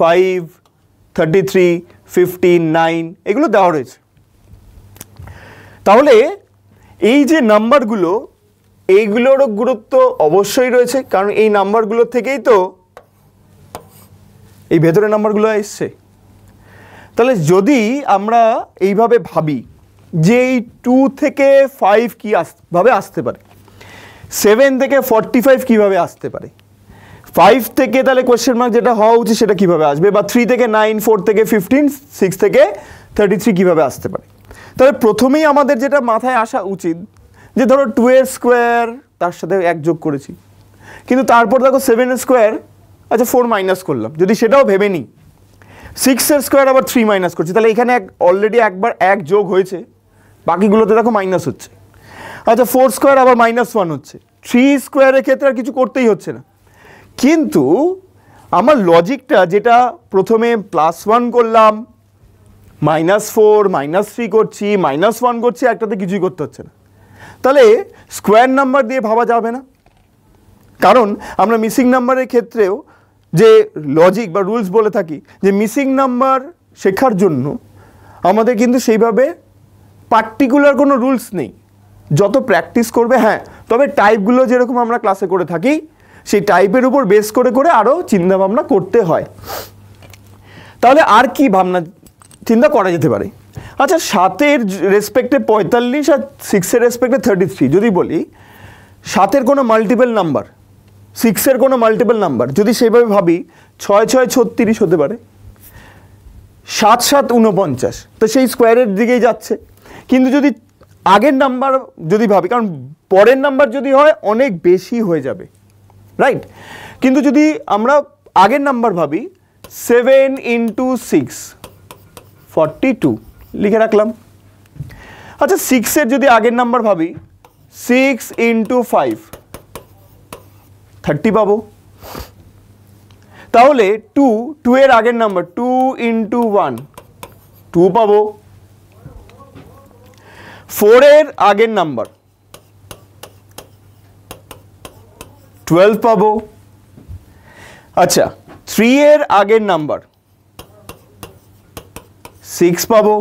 five thirty three fifteen nine এগুলো দেওয়া রয়েছে তাহলে এই যে নাম্বারগুলো এইগুলোরও গুরুত্ব অবশ্যই রয়েছে কারণ এই নাম্বারগুলো থেকেই তো এই ভেতরের নাম্বারগুলো এসছে তাহলে যদি আমরা এইভাবে ভাবি যে এই টু থেকে ফাইভ কী আস ভাবে আসতে পারে সেভেন থেকে ফর্টি ফাইভ কীভাবে আসতে পারে ফাইভ থেকে তাহলে কোয়েশ্চেন মার্ক যেটা হওয়া উচিত সেটা কীভাবে আসবে বা থ্রি থেকে নাইন ফোর থেকে ফিফটিন সিক্স থেকে থার্টি থ্রি কীভাবে আসতে পারে তাহলে প্রথমেই আমাদের যেটা মাথায় আসা উচিত যে ধরো এর স্কোয়ার তার সাথে এক যোগ করেছি কিন্তু তারপর দেখো এর স্কোয়ার আচ্ছা ফোর মাইনাস করলাম যদি সেটাও ভেবে নিই সিক্সের স্কোয়ার আবার থ্রি মাইনাস করছি তাহলে এখানে এক অলরেডি একবার এক যোগ হয়েছে বাকিগুলোতে দেখো মাইনাস হচ্ছে আচ্ছা ফোর স্কোয়ার আবার মাইনাস ওয়ান হচ্ছে থ্রি স্কোয়ারের ক্ষেত্রে আর কিছু করতেই হচ্ছে না কিন্তু আমার লজিকটা যেটা প্রথমে প্লাস ওয়ান করলাম মাইনাস ফোর মাইনাস থ্রি করছি মাইনাস ওয়ান করছি একটাতে কিছুই করতে হচ্ছে না তাহলে স্কোয়ার নাম্বার দিয়ে ভাবা যাবে না কারণ আমরা মিসিং নাম্বারের ক্ষেত্রেও যে লজিক বা রুলস বলে থাকি যে মিসিং নাম্বার শেখার জন্য আমাদের কিন্তু সেইভাবে পার্টিকুলার কোনো রুলস নেই যত প্র্যাকটিস করবে হ্যাঁ তবে টাইপগুলো যেরকম আমরা ক্লাসে করে থাকি সেই টাইপের উপর বেস করে করে আরও চিন্তাভাবনা করতে হয় তাহলে আর কি ভাবনা চিন্তা করা যেতে পারে আচ্ছা সাতের রেসপেক্টে পঁয়তাল্লিশ আর সিক্সের রেসপেক্টে থার্টি থ্রি যদি বলি সাতের কোনো মাল্টিপল নাম্বার সিক্সের কোনো মাল্টিপল নাম্বার যদি সেভাবে ভাবি ছয় ছয় ছত্রিশ হতে পারে সাত সাত উনপঞ্চাশ তো সেই স্কোয়ারের দিকেই যাচ্ছে কিন্তু যদি আগের নাম্বার যদি ভাবি কারণ পরের নাম্বার যদি হয় অনেক বেশি হয়ে যাবে রাইট কিন্তু যদি আমরা আগের নাম্বার ভাবি seven into six forty two লিখে রাখলাম আচ্ছা সিক্সের যদি আগের নাম্বার ভাবি সিক্স ইন্টু ফাইভ থার্টি পাবো তাহলে টু টু এর আগের number two into one two পাবো ফোরের আগের নাম্বার টুয়েলভ পাবো আচ্ছা থ্রি এর আগের নাম্বার সিক্স পাবো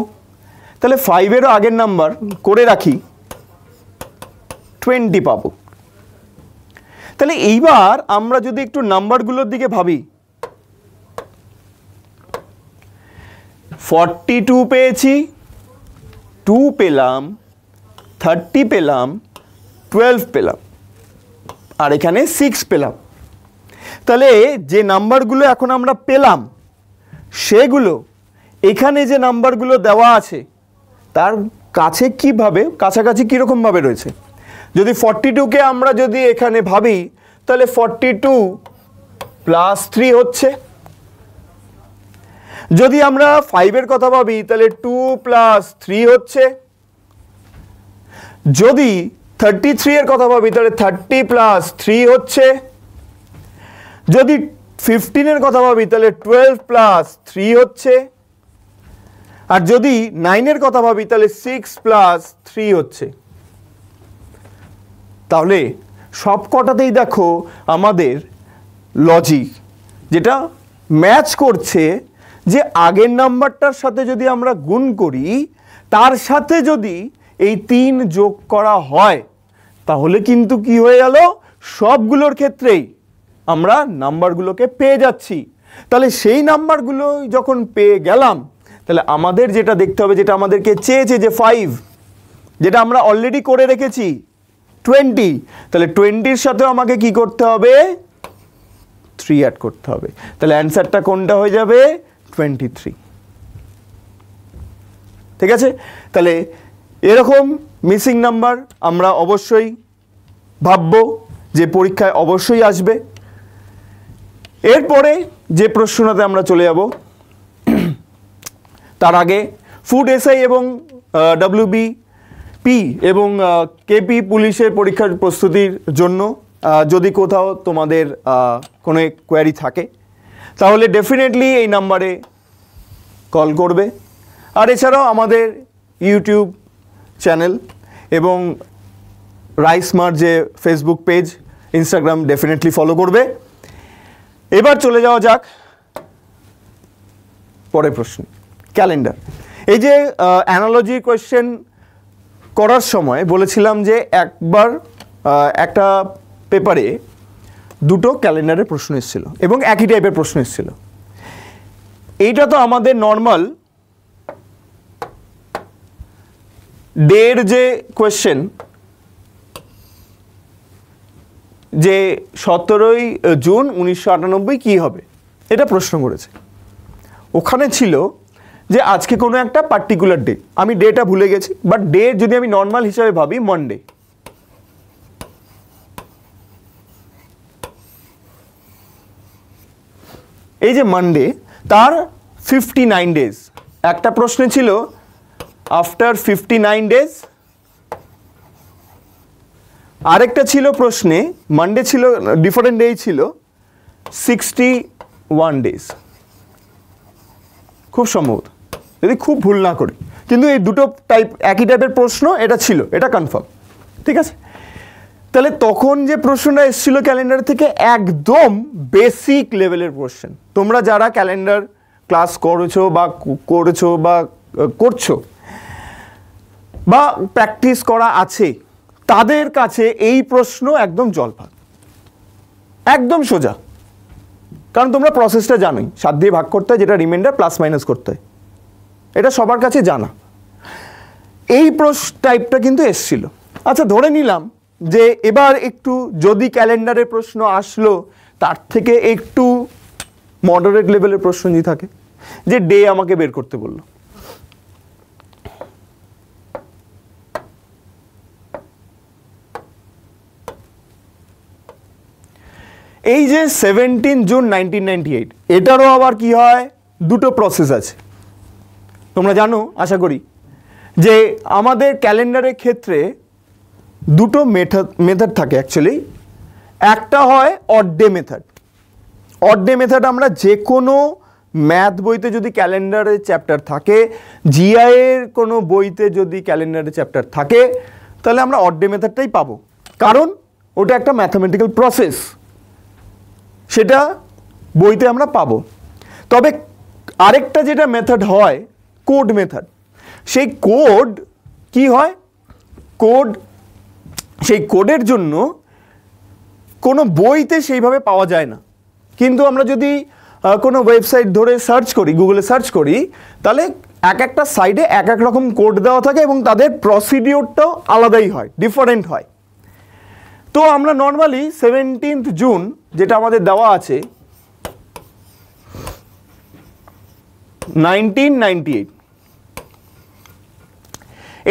তাহলে ফাইভেরও আগের নাম্বার করে রাখি টোয়েন্টি পাবো তাহলে এইবার আমরা যদি একটু নাম্বারগুলোর দিকে ভাবি ফর্টি টু পেয়েছি টু পেলাম থার্টি পেলাম টুয়েলভ পেলাম আর এখানে সিক্স পেলাম তাহলে যে নাম্বারগুলো এখন আমরা পেলাম সেগুলো এখানে যে নাম্বারগুলো দেওয়া আছে তার কাছে কিভাবে কাছাকাছি কীরকমভাবে রয়েছে যদি ফর্টি টুকে আমরা যদি এখানে ভাবি তাহলে ফর্টি টু প্লাস থ্রি হচ্ছে যদি আমরা ফাইভের কথা ভাবি তাহলে টু প্লাস থ্রি হচ্ছে যদি থার্টি থ্রি এর কথা ভাবি তাহলে থার্টি প্লাস থ্রি হচ্ছে যদি ফিফটিনের কথা ভাবি তাহলে টুয়েলভ প্লাস থ্রি হচ্ছে আর যদি নাইনের কথা ভাবি তাহলে সিক্স প্লাস থ্রি হচ্ছে তাহলে সব কটাতেই দেখো আমাদের লজিক যেটা ম্যাচ করছে যে আগের নাম্বারটার সাথে যদি আমরা গুণ করি তার সাথে যদি এই তিন যোগ করা হয় তাহলে কিন্তু কি হয়ে গেল সবগুলোর ক্ষেত্রেই আমরা নাম্বারগুলোকে পেয়ে যাচ্ছি তাহলে সেই নাম্বারগুলো যখন পেয়ে গেলাম তাহলে আমাদের যেটা দেখতে হবে যেটা আমাদেরকে চেয়েছে যে ফাইভ যেটা আমরা অলরেডি করে রেখেছি টোয়েন্টি তাহলে টোয়েন্টির সাথে আমাকে কি করতে হবে থ্রি অ্যাড করতে হবে তাহলে অ্যান্সারটা কোনটা হয়ে যাবে টোয়েন্টি থ্রি ঠিক আছে তাহলে এরকম মিসিং নাম্বার আমরা অবশ্যই ভাবব যে পরীক্ষায় অবশ্যই আসবে এরপরে যে প্রশ্নটাতে আমরা চলে যাব তার আগে ফুড এসআই এবং ডাব্লিউবি পি এবং কেপি পুলিশের পরীক্ষার প্রস্তুতির জন্য যদি কোথাও তোমাদের কোনো কোয়ারি থাকে তাহলে ডেফিনেটলি এই নাম্বারে কল করবে আর এছাড়াও আমাদের ইউটিউব চ্যানেল এবং রাইসমার যে Facebook page Instagram definitely follow করবে এবার চলে যাওয়া যাক পরের প্রশ্ন ক্যালেন্ডার এই যে অ্যানালজি কোয়েশ্চেন করার সময় বলেছিলাম যে একবার একটা পেপারে দুটো ক্যালেন্ডারের প্রশ্ন এসেছিল এবং একই টাইপের প্রশ্ন এসেছিল এইটা তো আমাদের নর্মাল ডের যে কোয়েশ্চেন যে সতেরোই জুন উনিশশো আটানব্বই কী হবে এটা প্রশ্ন করেছে ওখানে ছিল যে আজকে কোনো একটা পার্টিকুলার ডে আমি ডেটা ভুলে গেছি বাট ডে যদি আমি নর্মাল হিসাবে ভাবি মনডে এই যে মানডে তার ফিফটি নাইন ডেজ একটা প্রশ্ন ছিল আফটার ফিফটি নাইন ডেজ আরেকটা ছিল প্রশ্নে মানডে ছিল ডিফারেন্ট ডেই ছিল সিক্সটি ওয়ান ডেজ খুব সম্ভবত যদি খুব ভুল না করি কিন্তু এই দুটো টাইপ একই টাইপের প্রশ্ন এটা ছিল এটা কনফার্ম ঠিক আছে তাহলে তখন যে প্রশ্নটা এসেছিল ক্যালেন্ডার থেকে একদম বেসিক লেভেলের প্রশ্ন তোমরা যারা ক্যালেন্ডার ক্লাস করেছো বা করেছো বা করছো বা প্র্যাকটিস করা আছে তাদের কাছে এই প্রশ্ন একদম জলপাত একদম সোজা কারণ তোমরা প্রসেসটা জানোই সাত দিয়ে ভাগ করতে হয় যেটা রিমাইন্ডার প্লাস মাইনাস করতে হয় এটা সবার কাছে জানা এই প্রশ্ন টাইপটা কিন্তু এসছিল আচ্ছা ধরে নিলাম যে এবার একটু যদি ক্যালেন্ডারে প্রশ্ন আসলো তার থেকে একটু মডারেট লেভেলের প্রশ্ন যদি থাকে যে ডে আমাকে বের করতে বললো এই যে seventeen June nineteen ninety eight এটারও আবার কি হয় দুটো প্রসেস আছে তোমরা জানো আশা করি যে আমাদের ক্যালেন্ডারের ক্ষেত্রে দুটো মেথড মেথড থাকে অ্যাকচুয়ালি একটা হয় অডডে মেথড অডডে মেথড আমরা যে কোনো ম্যাথ বইতে যদি ক্যালেন্ডারের চ্যাপ্টার থাকে জিআইয়ের কোনো বইতে যদি ক্যালেন্ডারের চ্যাপ্টার থাকে তাহলে আমরা অডডে মেথডটাই পাবো কারণ ওটা একটা ম্যাথামেটিক্যাল প্রসেস সেটা বইতে আমরা পাবো তবে আরেকটা যেটা মেথড হয় কোড মেথড সেই কোড কি হয় কোড সেই কোডের জন্য কোনো বইতে সেইভাবে পাওয়া যায় না কিন্তু আমরা যদি কোনো ওয়েবসাইট ধরে সার্চ করি গুগলে সার্চ করি তাহলে এক একটা সাইডে এক এক রকম কোড দেওয়া থাকে এবং তাদের প্রসিডিওরটাও আলাদাই হয় ডিফারেন্ট হয় তো আমরা নর্মালি সেভেন্টিন্থ জুন যেটা আমাদের দেওয়া আছে নাইনটিন এইট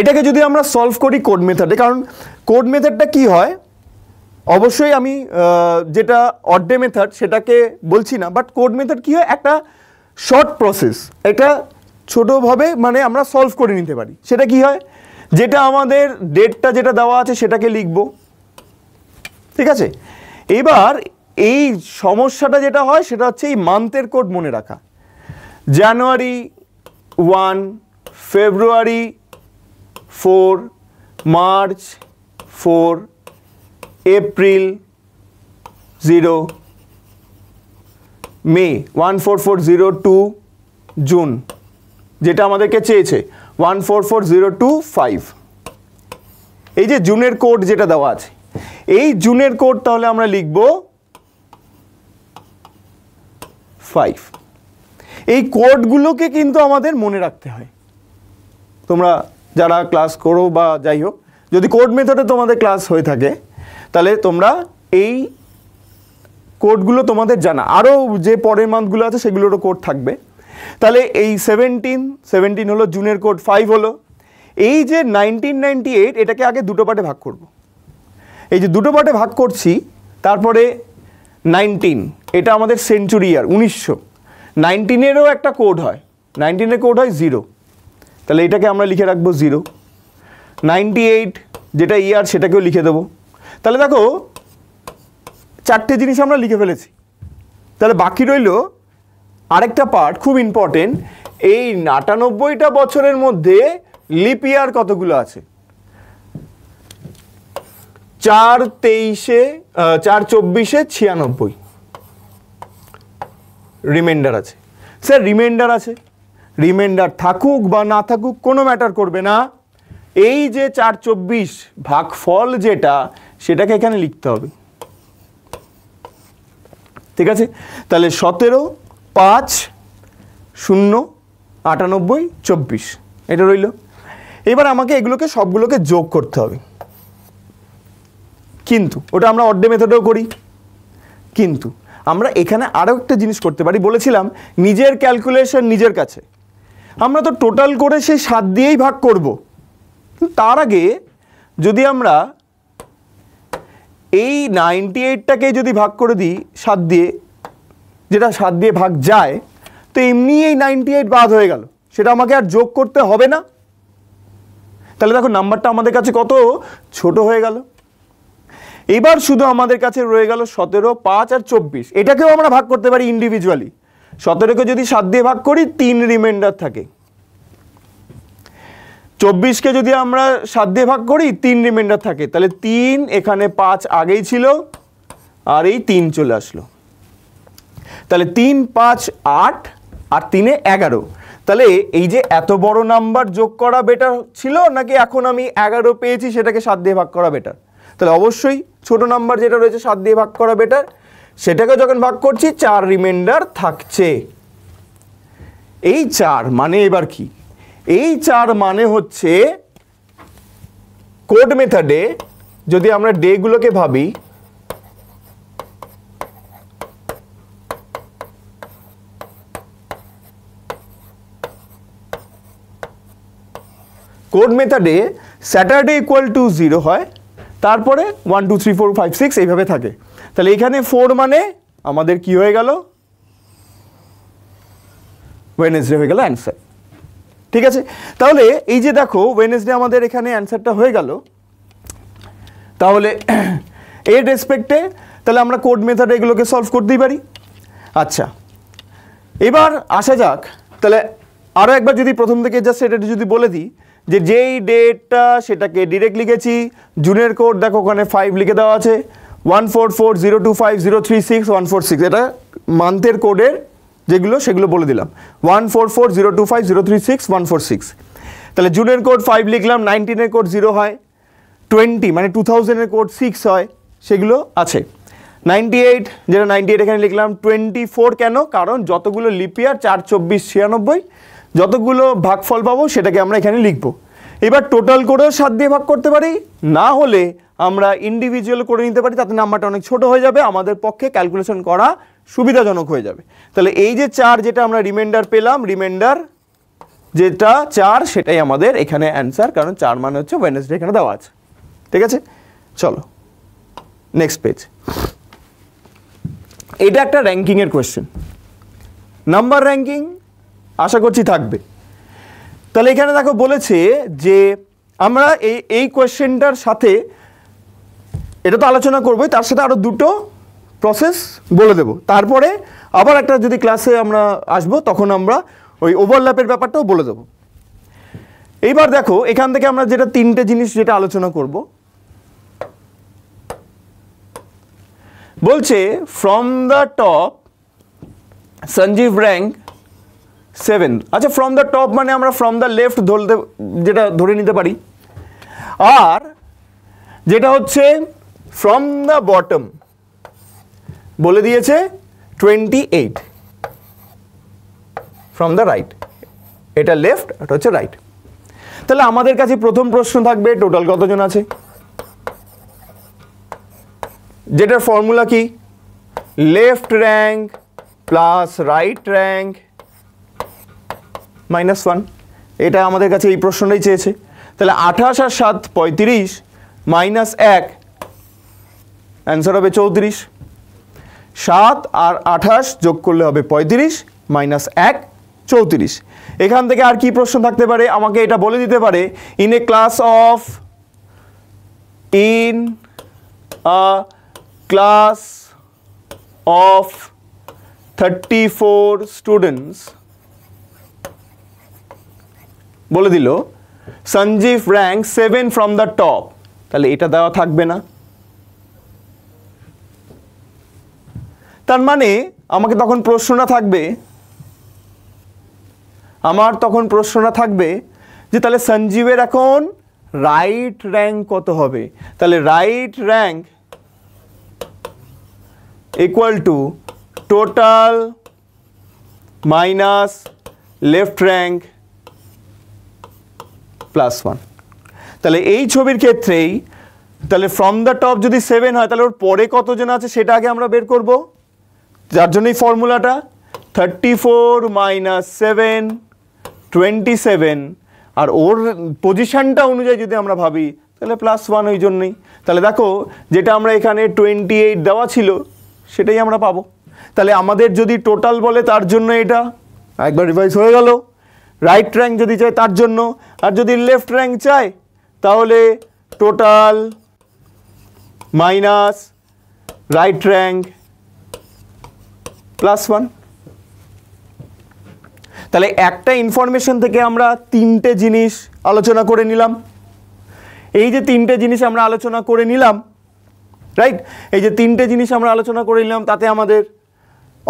এটাকে যদি আমরা সলভ করি কোড মেথডে কারণ কোড মেথডটা কি হয় অবশ্যই আমি যেটা অডডে মেথড সেটাকে বলছি না বাট কোড মেথড কী হয় একটা শর্ট প্রসেস এটা ছোটোভাবে মানে আমরা সলভ করে নিতে পারি সেটা কি হয় যেটা আমাদের ডেটটা যেটা দেওয়া আছে সেটাকে লিখব ঠিক আছে এবার এই সমস্যাটা যেটা হয় সেটা হচ্ছে এই মান্থের কোড মনে রাখা January one February four March 4 April 0 May 1440 June যেটা আমাদেরকে চেয়েছে 144025 এই যে জুনের কোড যেটা দেওয়া আছে এই জুনের কোড তাহলে আমরা লিখব 5 এই কোডগুলোকে কিন্তু আমাদের মনে রাখতে হয় তোমরা যারা ক্লাস করো বা যাই হোক যদি কোড মেথডে তোমাদের ক্লাস হয়ে থাকে তাহলে তোমরা এই কোডগুলো তোমাদের জানা আরও যে পরের মান্থগুলো আছে সেগুলোরও কোড থাকবে তাহলে এই সেভেন্টিন সেভেন্টিন হলো জুনের কোড ফাইভ হলো এই যে নাইনটিন নাইনটি এইট এটাকে আগে দুটো পার্টে ভাগ করব। এই যে দুটো পার্টে ভাগ করছি তারপরে নাইনটিন এটা আমাদের সেঞ্চুরি ইয়ার উনিশশো নাইনটিনেরও একটা কোড হয় নাইনটিনের কোড হয় জিরো তাহলে এটাকে আমরা লিখে রাখবো জিরো নাইনটি এইট যেটা ইয়ার সেটাকেও লিখে দেবো তাহলে দেখো চারটে জিনিস আমরা লিখে ফেলেছি তাহলে বাকি রইল আরেকটা পার্ট খুব ইম্পর্টেন্ট এই আটানব্বইটা বছরের মধ্যে লিপ ইয়ার কতগুলো আছে চার তেইশে চার চব্বিশে ছিয়ানব্বই রিমাইন্ডার আছে স্যার রিমাইন্ডার আছে রিমাইন্ডার থাকুক বা না থাকুক কোনো ম্যাটার করবে না এই যে চার চব্বিশ ভাগফল যেটা সেটাকে এখানে লিখতে হবে ঠিক আছে তাহলে সতেরো পাঁচ শূন্য আটানব্বই চব্বিশ এটা রইল এবার আমাকে এগুলোকে সবগুলোকে যোগ করতে হবে কিন্তু ওটা আমরা অড্ডে মেথডেও করি কিন্তু আমরা এখানে আরও একটা জিনিস করতে পারি বলেছিলাম নিজের ক্যালকুলেশন নিজের কাছে আমরা তো টোটাল করে সেই সাত দিয়েই ভাগ করবো তার আগে যদি আমরা এই নাইনটি এইটটাকে যদি ভাগ করে দিই সাত দিয়ে যেটা সাত দিয়ে ভাগ যায় তো এমনি এই নাইনটি এইট বাদ হয়ে গেল সেটা আমাকে আর যোগ করতে হবে না তাহলে দেখো নাম্বারটা আমাদের কাছে কত ছোট হয়ে গেল এবার শুধু আমাদের কাছে রয়ে গেল সতেরো পাঁচ আর চব্বিশ এটাকেও আমরা ভাগ করতে পারি ইন্ডিভিজুয়ালি সতেরোকে যদি সাত দিয়ে ভাগ করি তিন রিমাইন্ডার থাকে চব্বিশকে যদি আমরা সাত দিয়ে ভাগ করি তিন রিমাইন্ডার থাকে তাহলে তিন এখানে পাঁচ আগেই ছিল আর এই তিন চলে আসলো তাহলে তিন পাঁচ আট আর তিনে এগারো তাহলে এই যে এত বড় নাম্বার যোগ করা বেটার ছিল নাকি এখন আমি এগারো পেয়েছি সেটাকে সাত দিয়ে ভাগ করা বেটার তাহলে অবশ্যই ছোট নাম্বার যেটা রয়েছে সাত দিয়ে ভাগ করা বেটার সেটাকে যখন ভাগ করছি চার রিমাইন্ডার থাকছে এই চার মানে এবার কি এই চার মানে হচ্ছে কোড মেথডে যদি আমরা ডেগুলোকে ভাবি কোড মেথডে স্যাটারডে ইকুয়াল টু জিরো হয় তারপরে one two three four five six এইভাবে থাকে তাহলে এখানে ফোর মানে আমাদের কি হয়ে গেল ওয়েনেসডে হয়ে গেল অ্যান্সার ঠিক আছে তাহলে এই যে দেখো ওয়েনেসডে আমাদের এখানে অ্যান্সারটা হয়ে গেল তাহলে এর রেসপেক্টে তাহলে আমরা কোড মেথড এগুলোকে সলভ করতেই পারি আচ্ছা এবার আসা যাক তাহলে আরও একবার যদি প্রথম থেকে জাস্ট সেটা যদি বলে দিই যে যেই ডেটটা সেটাকে ডিরেক্ট লিখেছি জুনের কোড দেখো ওখানে ফাইভ লিখে দেওয়া আছে one four four zero two five zero three six one four six এটা মান্থের কোডের যেগুলো সেগুলো বলে দিলাম one four four zero two five zero three six one four six তাহলে জুনের কোড ফাইভ লিখলাম নাইনটিনের কোড জিরো হয় টোয়েন্টি মানে টু থাউজেন্ডের কোড সিক্স হয় সেগুলো আছে নাইনটি এইট যেটা নাইনটি এইট এখানে লিখলাম টোয়েন্টি ফোর কেন কারণ যতগুলো লিপিয়ার চার চব্বিশ ছিয়ানব্বই যতগুলো ভাগফল পাবো সেটাকে আমরা এখানে লিখবো এবার টোটাল করেও সাত দিয়ে ভাগ করতে পারি না হলে আমরা ইন্ডিভিজুয়াল করে নিতে পারি তাতে নাম্বারটা অনেক ছোট হয়ে যাবে আমাদের পক্ষে ক্যালকুলেশন করা সুবিধাজনক হয়ে যাবে তাহলে এই যে চার যেটা আমরা রিমাইন্ডার পেলাম রিমাইন্ডার যেটা চার সেটাই আমাদের এখানে অ্যান্সার কারণ চার মানে হচ্ছে ওয়েনেসডে এখানে দেওয়া আছে ঠিক আছে চলো নেক্সট পেজ এটা একটা র্যাঙ্কিংয়ের কোয়েশ্চেন নাম্বার র্যাঙ্কিং আশা করছি থাকবে তাহলে এখানে দেখো বলেছে যে আমরা এই এই কোয়েশ্চেনটার সাথে এটা তো আলোচনা করবোই তার সাথে আরও দুটো প্রসেস বলে দেব তারপরে আবার একটা যদি ক্লাসে আমরা আসব তখন আমরা ওই ওভারল্যাপের ব্যাপারটাও বলে দেব এইবার দেখো এখান থেকে আমরা যেটা তিনটে জিনিস যেটা আলোচনা করব বলছে from the top Sanjeev rank seven আচ্ছা ফ্রম দ্য টপ মানে আমরা ফ্রম দ্য লেফট ধরতে যেটা ধরে নিতে পারি আর যেটা হচ্ছে ফ্রম দ্য বটম বলে দিয়েছে twenty eight from the right এটা লেফট এটা হচ্ছে রাইট তাহলে আমাদের কাছে প্রথম প্রশ্ন থাকবে টোটাল কতজন আছে যেটার ফর্মুলা কি left rank plus right rank minus one এটা আমাদের কাছে এই প্রশ্নটাই চেয়েছে তাহলে আঠাশ আর সাত পঁয়ত্রিশ মাইনাস এক অ্যান্সার হবে চৌত্রিশ সাত আর আঠাশ যোগ করলে হবে পঁয়ত্রিশ মাইনাস এক চৌত্রিশ এখান থেকে আর কি প্রশ্ন থাকতে পারে আমাকে এটা বলে দিতে পারে in a class of in a class of thirty four students বলে দিল Sanjeev rank seven from the top তাহলে এটা দেওয়া থাকবে না তার মানে আমাকে তখন প্রশ্নটা থাকবে আমার তখন প্রশ্নটা থাকবে যে তাহলে সঞ্জীবের এখন রাইট র্যাঙ্ক কত হবে তাহলে right rank equal to total minus left rank plus one তাহলে এই ছবির ক্ষেত্রেই তাহলে ফ্রম দ্য টপ যদি সেভেন হয় তাহলে ওর পরে কতজন আছে সেটা আগে আমরা বের করবো যার জন্যই ফর্মুলাটা thirty four minus seven twenty seven আর ওর পজিশানটা অনুযায়ী যদি আমরা ভাবি তাহলে প্লাস ওয়ান ওই জন্যই তাহলে দেখো যেটা আমরা এখানে টোয়েন্টি এইট দেওয়া ছিল সেটাই আমরা পাবো তাহলে আমাদের যদি টোটাল বলে তার জন্য এটা একবার রিভাইজ হয়ে গেল রাইট র্যাঙ্ক যদি চায় তার জন্য আর যদি লেফট র্যাঙ্ক চায় তাহলে total minus right rank plus one তাহলে একটা ইনফরমেশন থেকে আমরা তিনটে জিনিস আলোচনা করে নিলাম এই যে তিনটে জিনিস আমরা আলোচনা করে নিলাম রাইট এই যে তিনটে জিনিস আমরা আলোচনা করে নিলাম তাতে আমাদের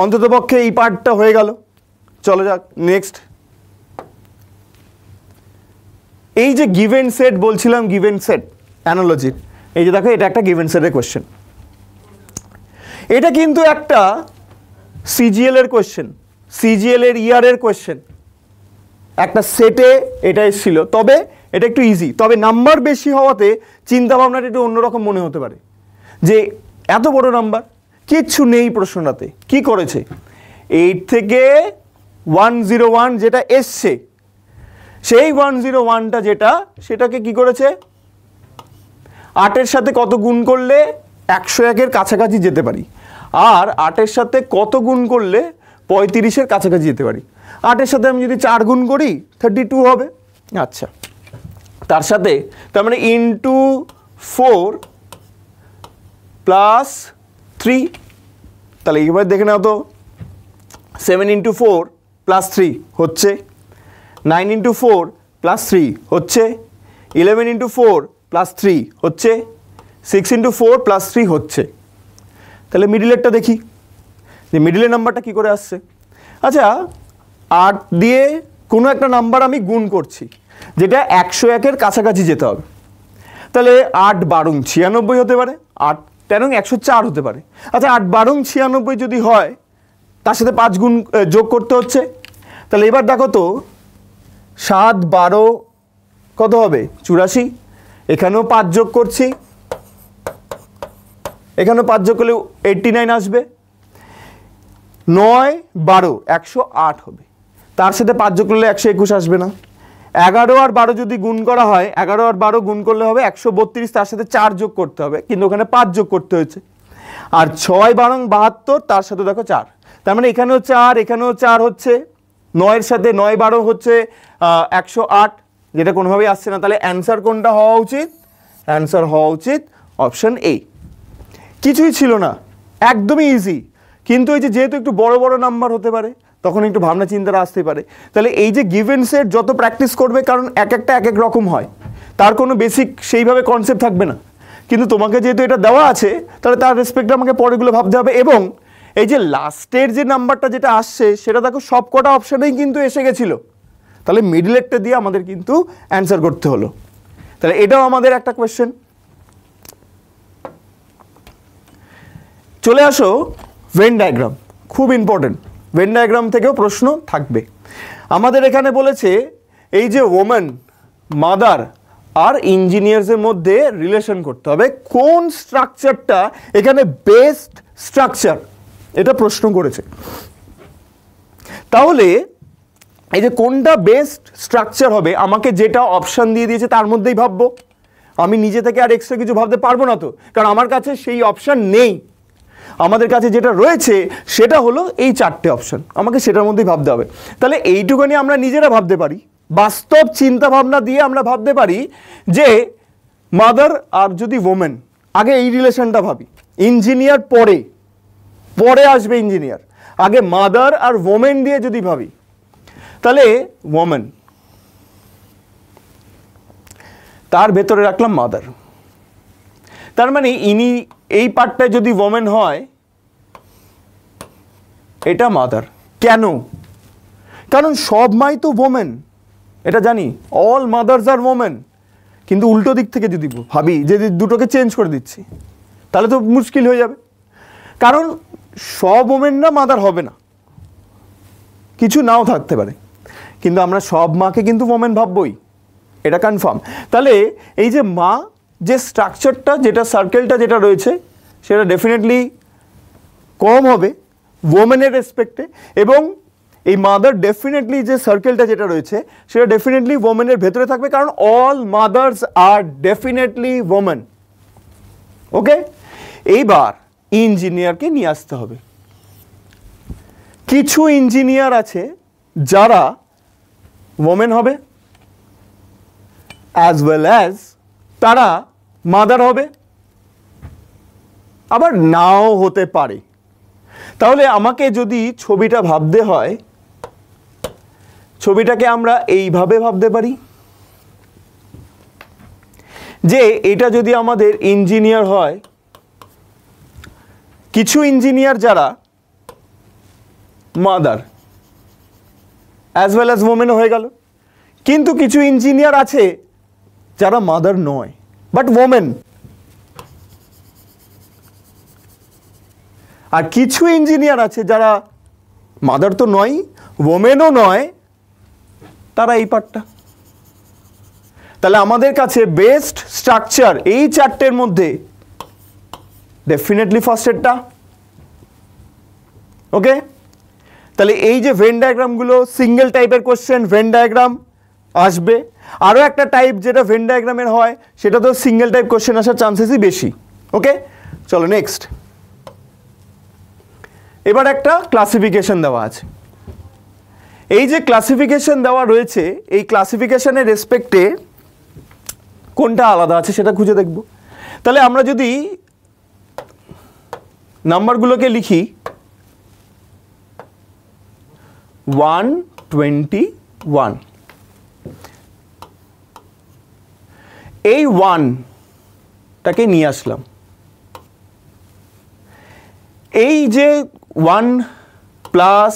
অন্ততপক্ষে এই পার্টটা হয়ে গেল চলো যাক নেক্সট এই যে গিভেন সেট বলছিলাম গিভেন সেট অ্যানালজির এই যে দেখো এটা একটা গিভেন সেটের কোয়েশ্চেন এটা কিন্তু একটা সিজিএল এর কোয়েশ্চেন সিজিএল এর ইয়ারের কোয়েশ্চেন একটা সেটে এটা এসেছিল তবে এটা একটু ইজি তবে নাম্বার বেশি হওয়াতে চিন্তাভাবনাটা একটু অন্যরকম মনে হতে পারে যে এত বড় নাম্বার কিচ্ছু নেই প্রশ্নটাতে কি করেছে এইট থেকে ওয়ান জিরো ওয়ান যেটা এসছে সেই ওয়ান জিরো ওয়ানটা যেটা সেটাকে কি করেছে আটের সাথে কত গুণ করলে একশো একের কাছাকাছি যেতে পারি আর আটের সাথে কত গুণ করলে পঁয়ত্রিশের কাছাকাছি যেতে পারি আটের সাথে আমি যদি চার গুণ করি থার্টি টু হবে আচ্ছা তার সাথে তার মানে ইন্টু ফোর প্লাস থ্রি তাহলে এইভাবে দেখে নাও তো seven into four plus three হচ্ছে nine into four plus three হচ্ছে eleven into four plus three হচ্ছে six into four plus three হচ্ছে তাহলে মিডিলেরটা দেখি যে মিডিলের নাম্বারটা কি করে আসছে আচ্ছা আট দিয়ে কোনো একটা নাম্বার আমি গুণ করছি যেটা একশো একের কাছাকাছি যেতে হবে তাহলে আট বারং ছিয়ানব্বই হতে পারে আট তেরং একশো চার হতে পারে আচ্ছা আট বারং ছিয়ানব্বই যদি হয় তার সাথে পাঁচ গুণ যোগ করতে হচ্ছে তাহলে এবার দেখো তো সাত বারো কত হবে চুরাশি এখানেও পাঁচ যোগ করছি এখানে পাঁচ যোগ করলে এইটটি নাইন আসবে নয় বারো একশো আট হবে তার সাথে পাঁচ যোগ করলে একশো একুশ আসবে না এগারো আর বারো যদি গুণ করা হয় এগারো আর বারো গুণ করলে হবে একশো বত্রিশ তার সাথে চার যোগ করতে হবে কিন্তু ওখানে পাঁচ যোগ করতে হয়েছে আর ছয় বারং বাহাত্তর তার সাথে দেখো চার তার মানে এখানেও চার এখানেও চার হচ্ছে নয়ের সাথে নয় বারো হচ্ছে একশো আট যেটা কোনোভাবেই আসছে না তাহলে অ্যান্সার কোনটা হওয়া উচিত অ্যান্সার হওয়া উচিত অপশান এ কিছুই ছিল না একদমই ইজি কিন্তু এই যে যেহেতু একটু বড় বড় নাম্বার হতে পারে তখন একটু ভাবনা চিন্তারা আসতে পারে তাহলে এই যে গিভেন্সের যত প্র্যাকটিস করবে কারণ এক একটা এক এক রকম হয় তার কোনো বেসিক সেইভাবে কনসেপ্ট থাকবে না কিন্তু তোমাকে যেহেতু এটা দেওয়া আছে তাহলে তার রেসপেক্টে আমাকে পরেগুলো ভাবতে হবে এবং এই যে লাস্টের যে নাম্বারটা যেটা আসছে সেটা দেখো সব কটা অপশানেই কিন্তু এসে গেছিলো তাহলে মিডিলেটটা দিয়ে আমাদের কিন্তু অ্যান্সার করতে হলো তাহলে এটাও আমাদের একটা কোয়েশ্চেন চলে আসো ভেন ডায়াগ্রাম খুব ইম্পর্টেন্ট ভেন ডায়াগ্রাম থেকেও প্রশ্ন থাকবে আমাদের এখানে বলেছে এই যে ওমেন মাদার আর ইঞ্জিনিয়ার্সের মধ্যে রিলেশন করতে হবে কোন স্ট্রাকচারটা এখানে বেস্ট স্ট্রাকচার এটা প্রশ্ন করেছে তাহলে এই যে কোনটা বেস্ট স্ট্রাকচার হবে আমাকে যেটা অপশান দিয়ে দিয়েছে তার মধ্যেই ভাববো আমি নিজে থেকে আর এক্সট্রা কিছু ভাবতে পারবো না তো কারণ আমার কাছে সেই অপশান নেই আমাদের কাছে যেটা রয়েছে সেটা হলো এই চারটে অপশান আমাকে সেটার মধ্যেই ভাবতে হবে তাহলে এইটুকানি আমরা নিজেরা ভাবতে পারি বাস্তব চিন্তা ভাবনা দিয়ে আমরা ভাবতে পারি যে মাদার আর যদি ওমেন আগে এই রিলেশনটা ভাবি ইঞ্জিনিয়ার পরে পরে আসবে ইঞ্জিনিয়ার আগে মাদার আর ওমেন দিয়ে যদি ভাবি তাহলে ওমেন তার ভেতরে রাখলাম মাদার তার মানে ইনি এই পার্টটায় যদি ওমেন হয় এটা মাদার কেন কারণ সব মাই তো ওমেন এটা জানি অল মাদার্স আর ওমেন কিন্তু উল্টো দিক থেকে যদি ভাবি যে দুটোকে চেঞ্জ করে দিচ্ছি তাহলে তো মুশকিল হয়ে যাবে কারণ সব ওমেনরা মাদার হবে না কিছু নাও থাকতে পারে কিন্তু আমরা সব মাকে কিন্তু ওমেন ভাববই এটা কনফার্ম তাহলে এই যে মা যে স্ট্রাকচারটা যেটা সার্কেলটা যেটা রয়েছে সেটা ডেফিনেটলি কম হবে ওমেনের রেসপেক্টে এবং এই মাদার ডেফিনেটলি যে সার্কেলটা যেটা রয়েছে সেটা ডেফিনেটলি ওমেনের ভেতরে থাকবে কারণ অল মাদার্স আর ডেফিনেটলি ওমেন ওকে এইবার ইঞ্জিনিয়ারকে নিয়ে আসতে হবে কিছু ইঞ্জিনিয়ার আছে যারা ওমেন হবে অ্যাজ ওয়েল অ্যাজ তারা মাদার হবে আবার নাও হতে পারে তাহলে আমাকে যদি ছবিটা ভাবতে হয় ছবিটাকে আমরা এইভাবে ভাবতে পারি যে এটা যদি আমাদের ইঞ্জিনিয়ার হয় কিছু ইঞ্জিনিয়ার যারা মাদার অ্যাজ ওয়েল অ্যাজ ওমেনও হয়ে গেল কিন্তু কিছু ইঞ্জিনিয়ার আছে যারা মাদার নয় বাট ওমেন আর কিছু ইঞ্জিনিয়ার আছে যারা মাদার তো নয় ওমেনও নয় তারা এই পার্টটা তাহলে আমাদের কাছে বেস্ট স্ট্রাকচার এই চারটের মধ্যে ডেফিনেটলি ফার্স্টেরটা ওকে তাহলে এই যে ভেন ডায়াগ্রামগুলো সিঙ্গেল টাইপের কোশ্চেন ভেন ডায়াগ্রাম আসবে আরও একটা টাইপ যেটা ভেন ডায়াগ্রামের হয় সেটা তো সিঙ্গেল টাইপ কোশ্চেন আসার চান্সেসই বেশি ওকে চলো নেক্সট এবার একটা ক্লাসিফিকেশন দেওয়া আছে এই যে ক্লাসিফিকেশন দেওয়া রয়েছে এই ক্লাসিফিকেশনের রেসপেক্টে কোনটা আলাদা আছে সেটা খুঁজে দেখব তাহলে আমরা যদি নাম্বারগুলোকে লিখি ওয়ান টোয়েন্টি ওয়ান এই ওয়ান তাকে নিয়ে আসলাম এই যে ওয়ান প্লাস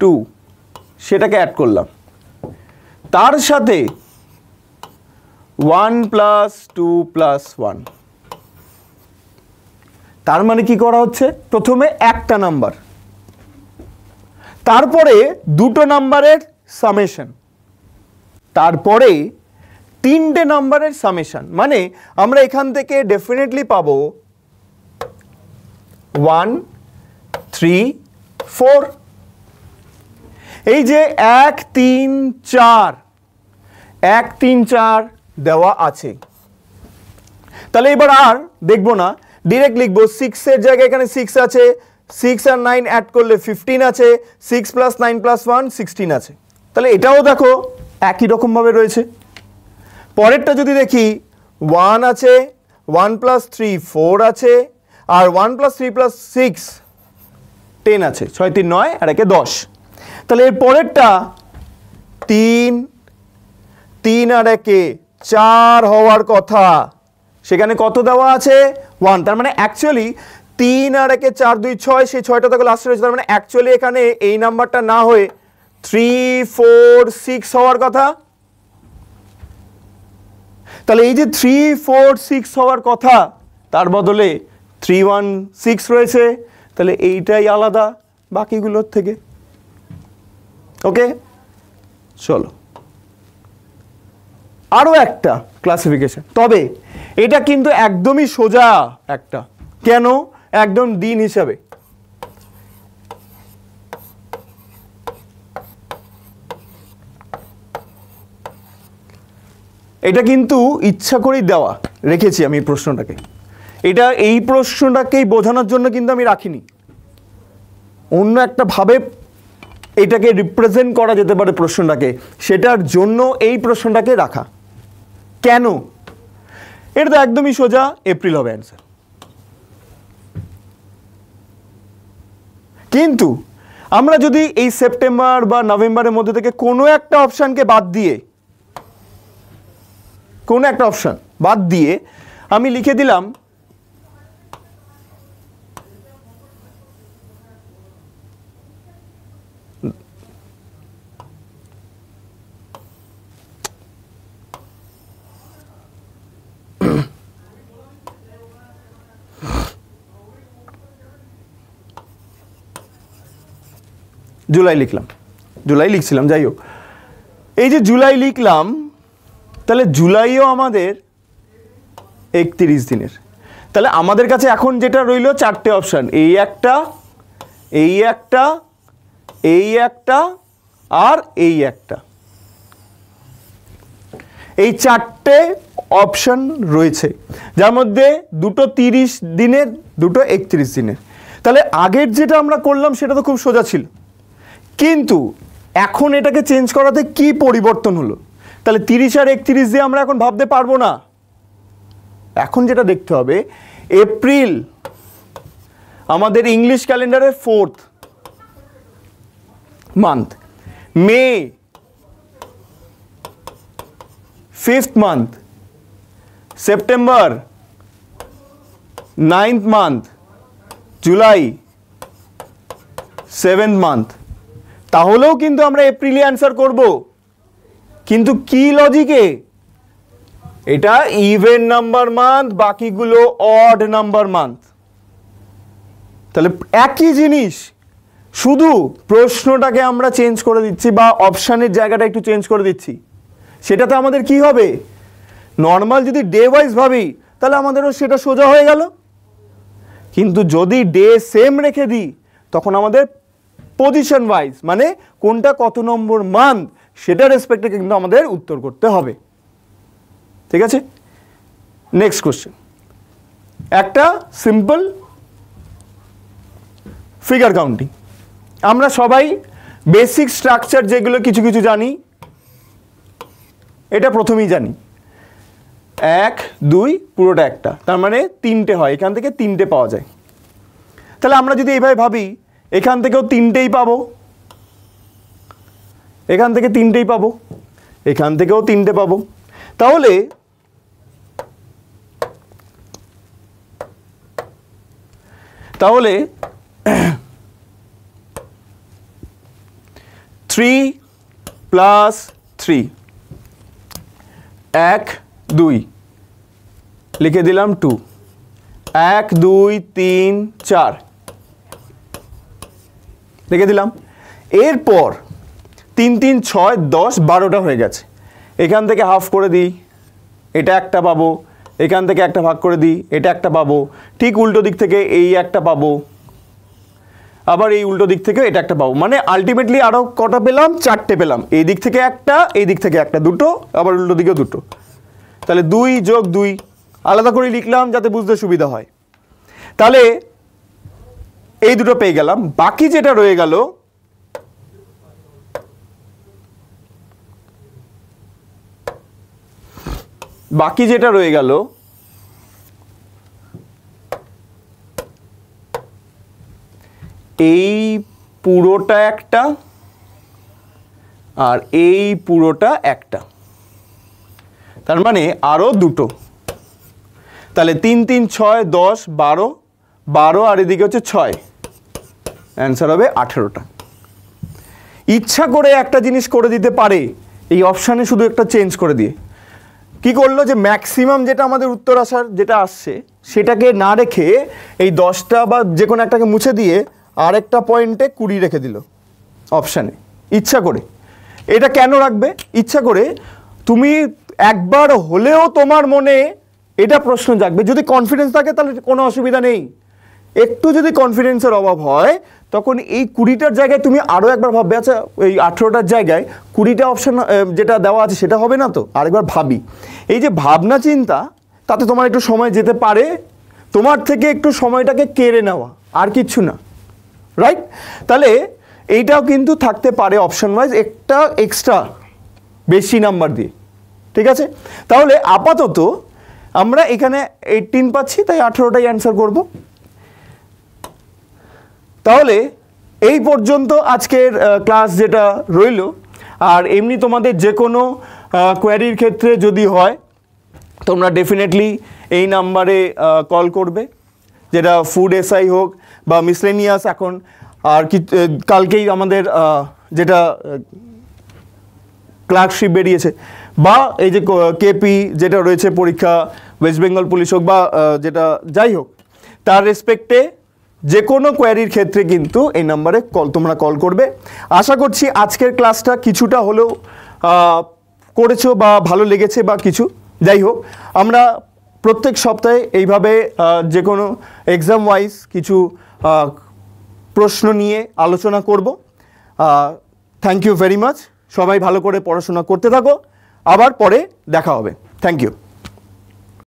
টু সেটাকে অ্যাড করলাম তার সাথে one plus two plus one তার মানে কি করা হচ্ছে প্রথমে একটা নাম্বার তারপরে দুটো নাম্বারের সামেশন তারপরে তিনটে নাম্বারের সামেশান মানে আমরা এখান থেকে ডেফিনেটলি পাব ওয়ান থ্রি ফোর এই যে এক তিন চার এক তিন চার দেওয়া আছে তাহলে এবার আর দেখব না ডিরেক্ট লিখবো সিক্সের জায়গায় এখানে সিক্স আছে সিক্স আর নাইন অ্যাড করলে ফিফটিন আছে six plus nine plus one sixteen আছে তাহলে এটাও দেখো একই রকমভাবে রয়েছে পরেরটা যদি দেখি ওয়ান আছে ওয়ান প্লাস থ্রি ফোর আছে আর one plus three plus six ten আছে ছয় তিন নয় আর একে দশ তাহলে এর পরেরটা তিন তিন আর একে চার হওয়ার কথা সেখানে কত দেওয়া আছে ওয়ান তার মানে অ্যাকচুয়ালি তিন আর একে চার দুই ছয় সেই ছয়টা তাকে লাস্টে রয়েছে তার মানে অ্যাকচুয়ালি এখানে এই নাম্বারটা না হয়ে থ্রি ফোর সিক্স হওয়ার কথা তাহলে এই যে থ্রি ফোর সিক্স হওয়ার কথা তার বদলে থ্রি ওয়ান সিক্স রয়েছে তাহলে এইটাই আলাদা বাকিগুলোর থেকে ওকে চলো আরও একটা ক্লাসিফিকেশান তবে এটা কিন্তু একদমই সোজা একটা কেন একদম দিন হিসাবে এটা কিন্তু ইচ্ছা করেই দেওয়া রেখেছি আমি এই প্রশ্নটাকে এটা এই প্রশ্নটাকেই বোঝানোর জন্য কিন্তু আমি রাখিনি অন্য একটা ভাবে এটাকে রিপ্রেজেন্ট করা যেতে পারে প্রশ্নটাকে সেটার জন্য এই প্রশ্নটাকে রাখা কেন এটা তো একদমই সোজা এপ্রিল হবে অ্যান্সার কিন্তু আমরা যদি এই সেপ্টেম্বর বা নভেম্বরের মধ্যে থেকে কোনো একটা অপশানকে বাদ দিয়ে কোনো একটা অপশান বাদ দিয়ে আমি লিখে দিলাম জুলাই লিখলাম জুলাই লিখছিলাম যাই হোক এই যে জুলাই লিখলাম তাহলে জুলাইও আমাদের একত্রিশ দিনের তাহলে আমাদের কাছে এখন যেটা রইল চারটে অপশান এই একটা এই একটা এই একটা আর এই একটা এই চারটে অপশান রয়েছে যার মধ্যে দুটো তিরিশ দিনের দুটো একত্রিশ দিনের তাহলে আগের যেটা আমরা করলাম সেটা তো খুব সোজা ছিল কিন্তু এখন এটাকে চেঞ্জ করাতে কি পরিবর্তন হলো তাহলে তিরিশ আর একত্রিশ দিয়ে আমরা এখন ভাবতে পারবো না এখন যেটা দেখতে হবে এপ্রিল আমাদের ইংলিশ ক্যালেন্ডারের fourth month May fifth month September ninth month July seventh month তাহলেও কিন্তু আমরা এপ্রিলে অ্যান্সার করবো কিন্তু কি লজিকে এটা ইভেন নাম্বার মান্থ বাকিগুলো অড নাম্বার মান্থ তাহলে একই জিনিস শুধু প্রশ্নটাকে আমরা চেঞ্জ করে দিচ্ছি বা অপশানের জায়গাটা একটু চেঞ্জ করে দিচ্ছি সেটাতে আমাদের কি হবে নর্মাল যদি ডে ওয়াইজ ভাবি তাহলে আমাদেরও সেটা সোজা হয়ে গেল কিন্তু যদি ডে সেম রেখে দিই তখন আমাদের পজিশন ওয়াইজ মানে কোনটা কত নম্বর মান্থ সেটার রেসপেক্টে কিন্তু আমাদের উত্তর করতে হবে ঠিক আছে নেক্সট কোশ্চেন একটা সিম্পল ফিগার কাউন্টিং আমরা সবাই বেসিক স্ট্রাকচার যেগুলো কিছু কিছু জানি এটা প্রথমেই জানি এক দুই পুরোটা একটা তার মানে তিনটে হয় এখান থেকে তিনটে পাওয়া যায় তাহলে আমরা যদি এইভাবে ভাবি এখান থেকেও তিনটেই পাবো এখান থেকে তিনটেই পাবো এখান থেকেও তিনটে পাবো তাহলে তাহলে থ্রি প্লাস থ্রি এক দুই লিখে দিলাম টু এক দুই তিন চার লিখে দিলাম এরপর তিন তিন ছয় দশ বারোটা হয়ে গেছে এখান থেকে হাফ করে দিই এটা একটা পাবো এখান থেকে একটা ভাগ করে দিই এটা একটা পাবো ঠিক উল্টো দিক থেকে এই একটা পাবো আবার এই উল্টো দিক থেকে এটা একটা পাবো মানে আলটিমেটলি আরও কটা পেলাম চারটে পেলাম এই দিক থেকে একটা এই দিক থেকে একটা দুটো আবার উল্টো দিকেও দুটো তাহলে দুই যোগ দুই আলাদা করে লিখলাম যাতে বুঝতে সুবিধা হয় তাহলে এই দুটো পেয়ে গেলাম বাকি যেটা রয়ে গেল বাকি যেটা রয়ে গেল এই পুরোটা একটা আর এই পুরোটা একটা তার মানে আরও দুটো তাহলে তিন তিন ছয় দশ বারো বারো আর এদিকে হচ্ছে ছয় অ্যান্সার হবে আঠেরোটা ইচ্ছা করে একটা জিনিস করে দিতে পারে এই অপশানে শুধু একটা চেঞ্জ করে দিয়ে কি করলো যে ম্যাক্সিমাম যেটা আমাদের উত্তর আসার যেটা আসছে সেটাকে না রেখে এই দশটা বা যে কোনো একটাকে মুছে দিয়ে আরেকটা পয়েন্টে কুড়ি রেখে দিল অপশানে ইচ্ছা করে এটা কেন রাখবে ইচ্ছা করে তুমি একবার হলেও তোমার মনে এটা প্রশ্ন জাগবে যদি কনফিডেন্স থাকে তাহলে কোনো অসুবিধা নেই একটু যদি কনফিডেন্সের অভাব হয় তখন এই কুড়িটার জায়গায় তুমি আরও একবার ভাববে আচ্ছা ওই আঠেরোটার জায়গায় কুড়িটা অপশান যেটা দেওয়া আছে সেটা হবে না তো আরেকবার ভাবি এই যে ভাবনা চিন্তা তাতে তোমার একটু সময় যেতে পারে তোমার থেকে একটু সময়টাকে কেড়ে নেওয়া আর কিচ্ছু না রাইট তাহলে এইটাও কিন্তু থাকতে পারে অপশান ওয়াইজ একটা এক্সট্রা বেশি নাম্বার দিয়ে ঠিক আছে তাহলে আপাতত আমরা এখানে এইটিন পাচ্ছি তাই আঠেরোটাই অ্যান্সার করবো তাহলে এই পর্যন্ত আজকের ক্লাস যেটা রইল আর এমনি তোমাদের যে কোনো কোয়ারির ক্ষেত্রে যদি হয় তোমরা ডেফিনেটলি এই নাম্বারে কল করবে যেটা ফুড এসআই হোক বা মিসলেনিয়াস এখন আর কি কালকেই আমাদের যেটা ক্লার্কশিপ বেরিয়েছে বা এই যে কেপি যেটা রয়েছে পরীক্ষা ওয়েস্ট বেঙ্গল পুলিশ হোক বা যেটা যাই হোক তার রেসপেক্টে যে কোনো কোয়ারির ক্ষেত্রে কিন্তু এই নাম্বারে কল তোমরা কল করবে আশা করছি আজকের ক্লাসটা কিছুটা হলেও করেছো বা ভালো লেগেছে বা কিছু যাই হোক আমরা প্রত্যেক সপ্তাহে এইভাবে যে কোনো এক্সাম ওয়াইজ কিছু প্রশ্ন নিয়ে আলোচনা করব থ্যাংক ইউ ভেরি মাচ সবাই ভালো করে পড়াশোনা করতে থাকো আবার পরে দেখা হবে থ্যাংক ইউ